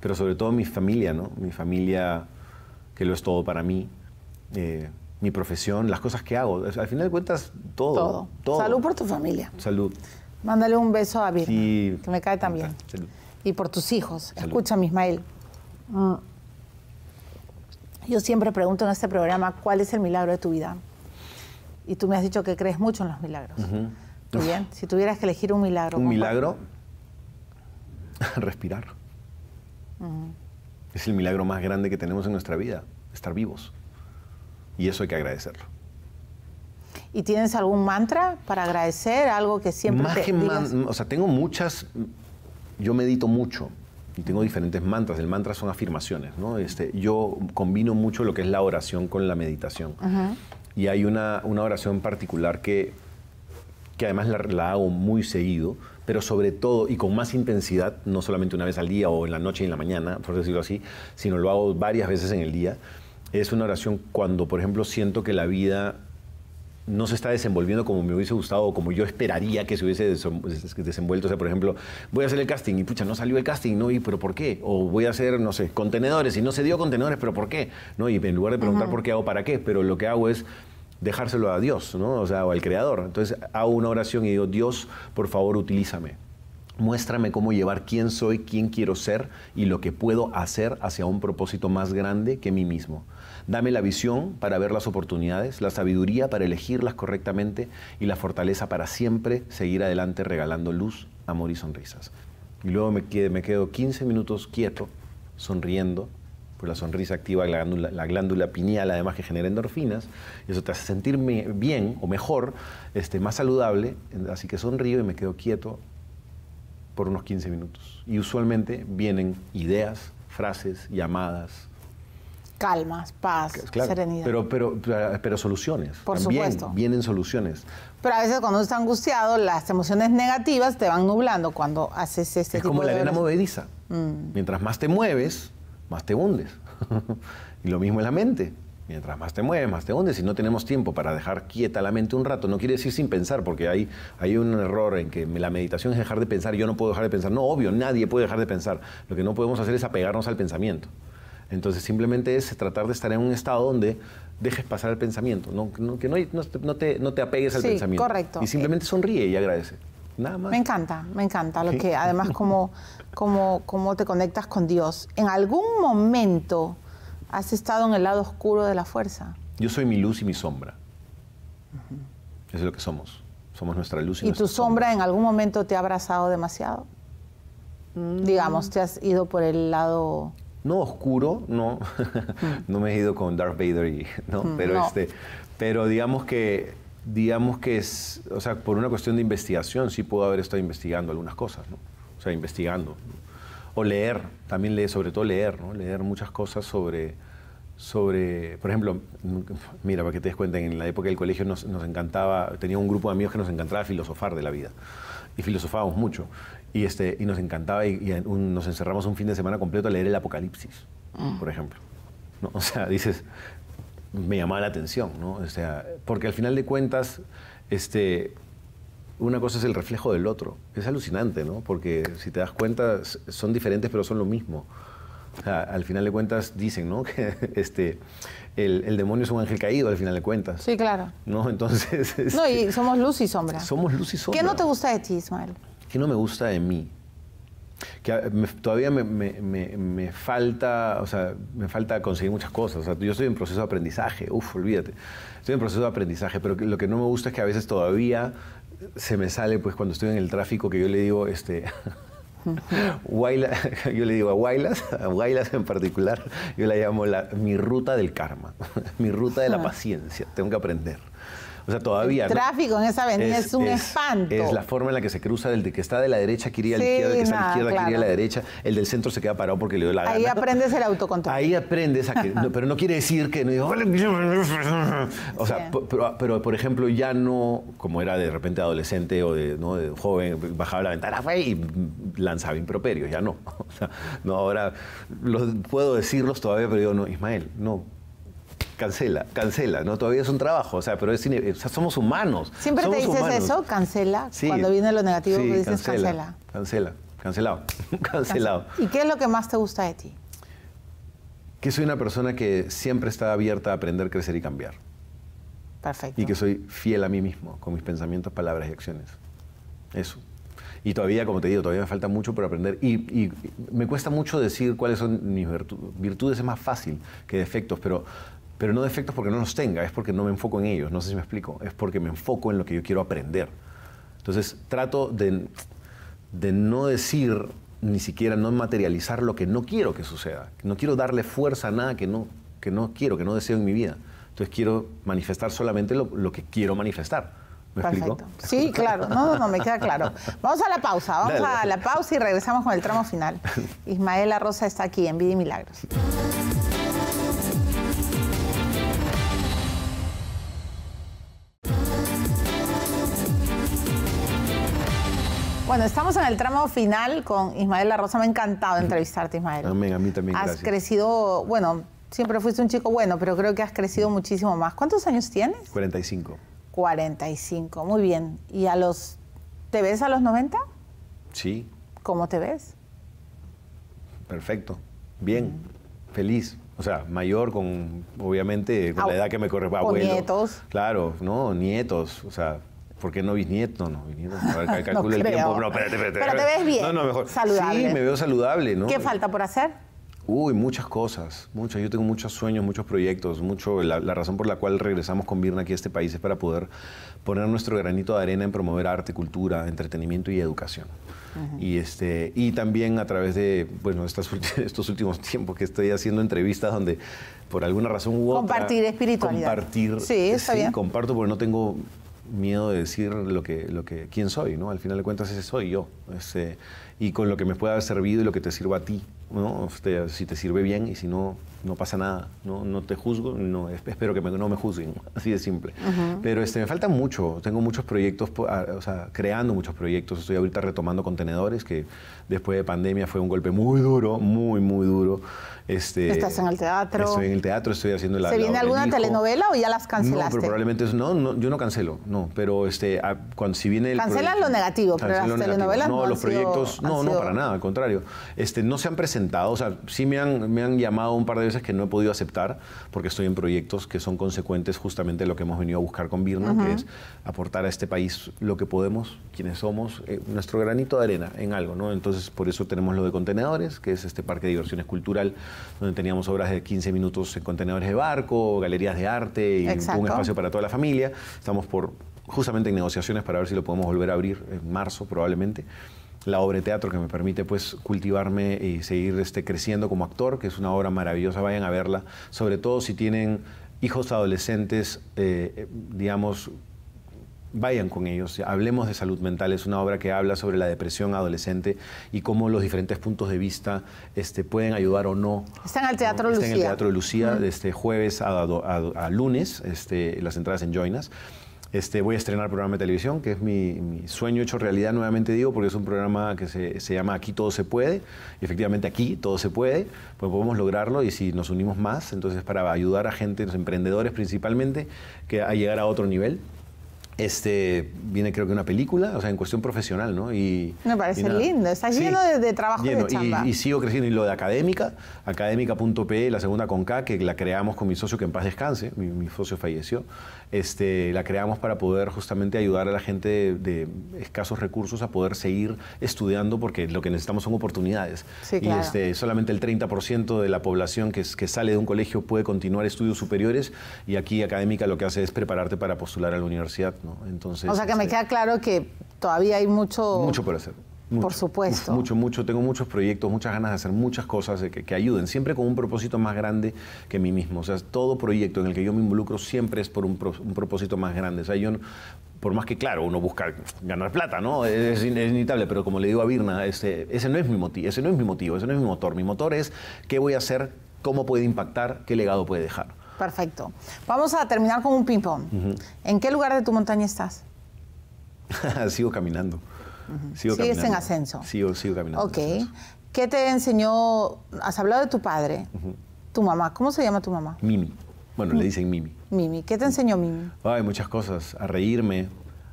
pero sobre todo mi familia, ¿no? Mi familia que lo es todo para mí, eh, mi profesión, las cosas que hago. Al final de cuentas, todo, todo. Salud por tu familia. Salud. Mándale un beso a Virna, que me cae también. Y por tus hijos. escucha Escúchame, Ismael. Mm. Yo siempre pregunto en este programa, ¿cuál es el milagro de tu vida? Y tú me has dicho que crees mucho en los milagros. Muy bien. Si tuvieras que elegir un milagro. ¿Un milagro? Respirar. Es el milagro más grande que tenemos en nuestra vida, estar vivos y eso hay que agradecerlo. ¿Y tienes algún mantra para agradecer? Algo que siempre te O sea, tengo muchas... Yo medito mucho y tengo diferentes mantras. El mantra son afirmaciones, ¿no? Este, yo combino mucho lo que es la oración con la meditación. Y hay una, una, oración particular que, que además la, la hago muy seguido, pero sobre todo y con más intensidad, no solamente una vez al día o en la noche y en la mañana, por decirlo así, sino lo hago varias veces en el día, es una oración cuando, por ejemplo, siento que la vida no se está desenvolviendo como me hubiese gustado o como yo esperaría que se hubiese desenvuelto. O sea, por ejemplo, voy a hacer el casting y pucha, no salió el casting, ¿no? ¿Y pero por qué? O voy a hacer, no sé, contenedores y no se dio contenedores, ¿pero por qué? ¿No? Y en lugar de preguntar por qué hago, para qué, pero lo que hago es dejárselo a Dios, ¿no? O sea, o al Creador. Entonces hago una oración y digo, Dios, por favor, utilízame. Muéstrame cómo llevar quién soy, quién quiero ser y lo que puedo hacer hacia un propósito más grande que mí mismo. Dame la visión para ver las oportunidades, la sabiduría para elegirlas correctamente y la fortaleza para siempre seguir adelante regalando luz, amor y sonrisas. Y luego me quedo, me 15 minutos quieto, sonriendo, pues la sonrisa activa la glándula, pineal, además que genera endorfinas, y eso te hace sentirme bien o mejor, este, más saludable, así que sonrío y me quedo quieto por unos 15 minutos. Y usualmente vienen ideas, frases, llamadas. Calmas, paz, serenidad. Pero, pero, soluciones. Por supuesto. Vienen soluciones. Pero a veces cuando uno está angustiado, las emociones negativas te van nublando cuando haces este es como la arena movediza. Mm. Mientras más te mueves, más te hundes. y lo mismo es la mente. Mientras más te mueves, más te hundes y no tenemos tiempo para dejar quieta la mente un rato. No quiere decir sin pensar, porque hay, hay un error en que la meditación es dejar de pensar. Yo no puedo dejar de pensar. No, obvio, nadie puede dejar de pensar. Lo que no podemos hacer es apegarnos al pensamiento. Entonces simplemente es tratar de estar en un estado donde dejes pasar el pensamiento, que no, te, apegues al sí, pensamiento. Correcto. Y simplemente eh, sonríe y agradece. Nada más. Me encanta, me encanta. Lo que además como, como, como te conectas con Dios. En algún momento Has estado en el lado oscuro de la fuerza. Yo soy mi luz y mi sombra. Eso es lo que somos. Somos nuestra luz y, sombra. ¿Y tu sombra, en algún momento te ha abrazado demasiado? Mm. Digamos, te has ido por el lado... No oscuro, no. no me he ido con Darth Vader y... No, mm. pero, Este, pero digamos que... Digamos que es... O sea, por una cuestión de investigación sí puedo haber estado investigando algunas cosas, ¿no? O sea, investigando o leer, también leer, sobre todo leer, ¿no? leer muchas cosas sobre, sobre, por ejemplo, mira, para que te des cuenta, en la época del colegio nos, encantaba, tenía un grupo de amigos que nos encantaba filosofar de la vida, y filosofábamos mucho, y, este, y nos encantaba, y, nos encerramos un fin de semana completo a leer el Apocalipsis, mm. por ejemplo. O sea, dices, me llamaba la atención, ¿no? O sea, porque al final de cuentas, este, una cosa es el reflejo del otro. Es alucinante, ¿no? Porque si te das cuenta, son diferentes, pero son lo mismo. al final de cuentas dicen, ¿no? Que este, el, demonio es un ángel caído, al final de cuentas. Sí, claro. ¿No? Entonces... no, y este, somos luz y sombra. Somos luz y sombra. ¿Qué no te gusta de ti, Ismael? ¿Qué no me gusta de mí? que ah, todavía me, falta, o sea, me falta conseguir muchas cosas. yo estoy en proceso de aprendizaje, uf, olvídate. Estoy en proceso de aprendizaje, pero lo que no me gusta es que a veces todavía se me sale pues cuando estoy en el tráfico que yo le digo, este, yo le digo a Guaylas, a Guaylas en particular, yo la llamo la, mi ruta del karma, mi ruta de la paciencia, tengo que aprender. O sea, todavía. El tráfico en esa avenida es, un espanto. Es la forma en la que se cruza el de que está de la derecha quería a la izquierda, el que está a la izquierda quería a la derecha, el del centro se queda parado porque le dio la gana. Ahí aprendes el autocontrol. Ahí aprendes pero no quiere decir que no O sea, pero, por ejemplo, ya no, como era de repente adolescente o de, joven, bajaba la ventana y lanzaba improperios, ya no. O sea, no, ahora los, puedo decirlos todavía, pero digo, no, Ismael, no, cancela, cancela, ¿no? Todavía es un trabajo, o sea, pero es somos humanos. Siempre te dices eso, cancela. Cuando viene lo negativo, tú dices cancela. Cancela, cancela cancelado, cancelado. ¿Y qué es lo que más te gusta de ti? Que soy una persona que siempre está abierta a aprender, crecer y cambiar. Perfecto. Y que soy fiel a mí mismo, con mis pensamientos, palabras y acciones. Eso. Y todavía, como te digo, todavía me falta mucho por aprender. Y, y, me cuesta mucho decir cuáles son mis virtudes. Virtudes es más fácil que defectos, pero pero no defectos porque no los tenga, es porque no me enfoco en ellos, no sé si me explico, es porque me enfoco en lo que yo quiero aprender. Entonces trato de, no decir, ni siquiera no materializar lo que no quiero que suceda, no quiero darle fuerza a nada que no, que no quiero, que no deseo en mi vida. Entonces quiero manifestar solamente lo, que quiero manifestar. ¿Me Explico? Sí, claro. No, no, me queda claro. Vamos a la pausa. Vamos a la pausa y regresamos con el tramo final. Ismaela Rosa está aquí en Vida Milagros. Bueno, estamos en el tramo final con Ismael La Rosa. Me ha encantado entrevistarte, Ismael. a mí también. Has crecido, bueno, siempre fuiste un chico bueno, pero creo que has crecido muchísimo más. ¿Cuántos años tienes? 45. 45, muy bien. ¿Y a los... ¿Te ves a los 90? Sí. ¿Cómo te ves? Perfecto, bien, feliz. O sea, mayor con, obviamente, con la edad que me corresponde. Con nietos. Claro, no, nietos. O sea, ¿Por qué no bisnieto? No, bisnieto. A ver, el tiempo. No, espérate, espérate, Pero te ves bien. No, no, mejor. Saludable. Sí, me veo saludable, ¿Qué falta por hacer? Uy, muchas cosas, muchas. Yo tengo muchos sueños, muchos proyectos, mucho. La, razón por la cual regresamos con Birna aquí a este país es para poder poner nuestro granito de arena en promover arte, cultura, entretenimiento y educación. Y este y también a través de bueno estos últimos tiempos que estoy haciendo entrevistas donde por alguna razón hubo compartir espiritualidad. Compartir. Sí, eh, está sí, Comparto porque no tengo miedo de decir lo que, lo que, quién soy, ¿no? Al final de cuentas ese soy yo. y con lo que me pueda haber servido y lo que te sirva a ti ¿no? Este, si te sirve bien y si no, no pasa nada, no, no te juzgo, no, espero que no me juzguen, así de simple. Pero este, me falta mucho, tengo muchos proyectos, ah, o sea, creando muchos proyectos, estoy ahorita retomando contenedores, que después de pandemia fue un golpe muy duro, muy, muy duro. Este, Estás en el teatro. Estoy en el teatro, estoy haciendo la... ¿Se viene alguna telenovela o ya las cancelaste? No, probablemente no, yo no cancelo, no, pero este, ah, cuando, si viene... El lo negativo, pero las telenovelas no, los proyectos, no, no, para nada, al contrario. Este, no se han presentado o sea, sí me han, me han llamado un par de veces que no he podido aceptar porque estoy en proyectos que son consecuentes justamente de lo que hemos venido a buscar con Birna, que es aportar a este país lo que podemos, quienes somos, eh, nuestro granito de arena en algo, ¿no? Entonces, por eso tenemos lo de contenedores, que es este parque de diversiones cultural, donde teníamos obras de 15 minutos en contenedores de barco, galerías de arte y un espacio para toda la familia. Estamos por justamente en negociaciones para ver si lo podemos volver a abrir en marzo probablemente la obra de teatro que me permite pues cultivarme y seguir este, creciendo como actor, que es una obra maravillosa, vayan a verla, sobre todo si tienen hijos adolescentes, eh, digamos, vayan con ellos. Hablemos de salud mental, es una obra que habla sobre la depresión adolescente y cómo los diferentes puntos de vista este, pueden ayudar o no. Está en el Teatro Lucía. Está en el Teatro Lucía, desde jueves a, a, lunes, este, las entradas en Joinas. Este, voy a estrenar programa de televisión, que es mi, sueño hecho realidad, nuevamente digo, porque es un programa que se, llama Aquí todo se puede. Y efectivamente, aquí todo se puede, pues podemos lograrlo y si nos unimos más, entonces para ayudar a gente, los emprendedores principalmente, que a llegar a otro nivel. Este, viene creo que una película, o sea, en cuestión profesional, ¿no? Y, Me parece lindo, está lleno de, trabajo de chamba. Y, y, sigo creciendo. Y lo de académica, académica.pe, la segunda con K, que la creamos con mi socio, que en paz descanse, mi, socio falleció, este, la creamos para poder justamente ayudar a la gente de, escasos recursos a poder seguir estudiando, porque lo que necesitamos son oportunidades. Y este, solamente el 30% de la población que, sale de un colegio puede continuar estudios superiores, y aquí académica lo que hace es prepararte para postular a la universidad. Entonces, o sea que me este, queda claro que todavía hay mucho... Mucho por hacer. por supuesto. Mucho, mucho. Tengo muchos proyectos, muchas ganas de hacer muchas cosas que, que, ayuden, siempre con un propósito más grande que mí mismo. O sea, todo proyecto en el que yo me involucro siempre es por un, propósito más grande. O sea, yo, por más que, claro, uno busca ganar plata, ¿no? Es, inevitable, pero como le digo a Birna ese, ese, no es mi motivo, ese no es mi motivo, ese no es mi motor. Mi motor es qué voy a hacer, cómo puede impactar, qué legado puede dejar. Perfecto. Vamos a terminar con un ping-pong. ¿En qué lugar de tu montaña estás? sigo caminando. Sigues en ascenso. Sigo, caminando. Ok. ¿Qué te enseñó? Has hablado de tu padre, tu mamá. ¿Cómo se llama tu mamá? Mimi. Bueno, le dicen Mimi. Mimi. ¿Qué te enseñó Mimi? Hay muchas cosas. A reírme,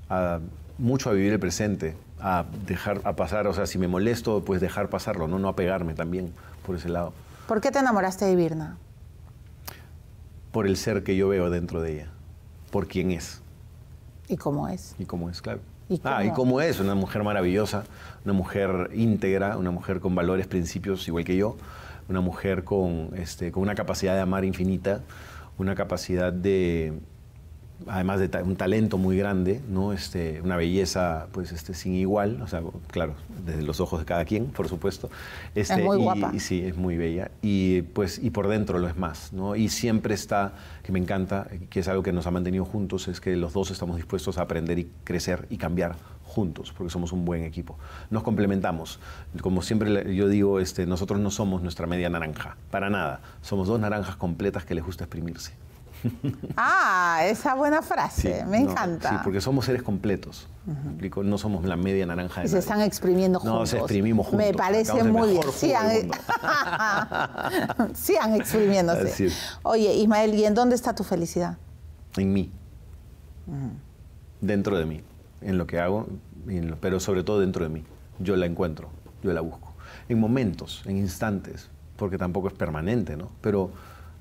a mucho a vivir el presente, a dejar, a pasar. O sea, si me molesto, pues dejar pasarlo, no, no pegarme también por ese lado. ¿Por qué te enamoraste de Virna? por el ser que yo veo dentro de ella, por quién es. Y cómo es. Y cómo es, claro. Ah, y cómo es, una mujer maravillosa, una mujer íntegra, una mujer con valores, principios, igual que yo, una mujer con, este, con una capacidad de amar infinita, una capacidad de, además de un talento muy grande, ¿no? Este, una belleza pues este, sin igual, o sea, claro, desde los ojos de cada quien, por supuesto. es este, muy guapa. Y, sí, es muy bella. Y, pues, y por dentro lo es más, ¿no? Y siempre está, que me encanta, que es algo que nos ha mantenido juntos, es que los dos estamos dispuestos a aprender y crecer y cambiar juntos, porque somos un buen equipo. Nos complementamos. Como siempre yo digo, este, nosotros no somos nuestra media naranja, para nada. Somos dos naranjas completas que les gusta exprimirse. Ah, esa buena frase, me encanta. Sí, porque somos seres completos. No somos la media naranja. De y se están exprimiendo juntos. No, se exprimimos juntos. Me parece muy bien. Sigan, exprimiéndose. Oye, Ismael, ¿y en dónde está tu felicidad? En mí. Dentro de mí. En lo que hago, pero sobre todo dentro de mí. Yo la encuentro, yo la busco. En momentos, en instantes, porque tampoco es permanente, ¿no? Pero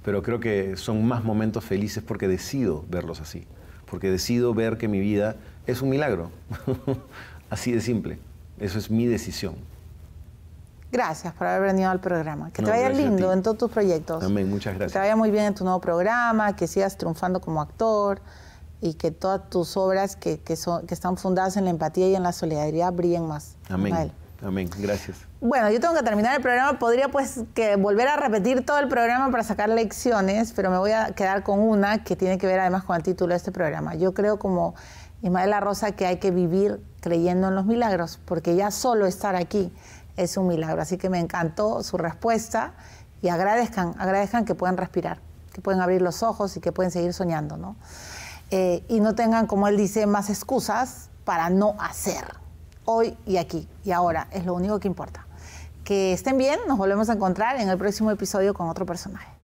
pero creo que son más momentos felices porque decido verlos así, porque decido ver que mi vida es un milagro, así de simple, eso es mi decisión. Gracias por haber venido al programa. Que te vaya lindo en todos tus proyectos. Amén, muchas gracias. Que te vaya muy bien en tu nuevo programa, que sigas triunfando como actor y que todas tus obras que, son, que están fundadas en la empatía y en la solidaridad brillen más. Amén. Amén, gracias. Bueno, yo tengo que terminar el programa. Podría pues que volver a repetir todo el programa para sacar lecciones, pero me voy a quedar con una que tiene que ver además con el título de este programa. Yo creo como Ismaela Rosa que hay que vivir creyendo en los milagros, porque ya solo estar aquí es un milagro. Así que me encantó su respuesta y agradezcan, agradezcan que puedan respirar, que pueden abrir los ojos y que pueden seguir soñando, ¿no? Eh, y no tengan, como él dice, más excusas para no hacer hoy y aquí y ahora. Es lo único que importa. Que estén bien, nos volvemos a encontrar en el próximo episodio con otro personaje.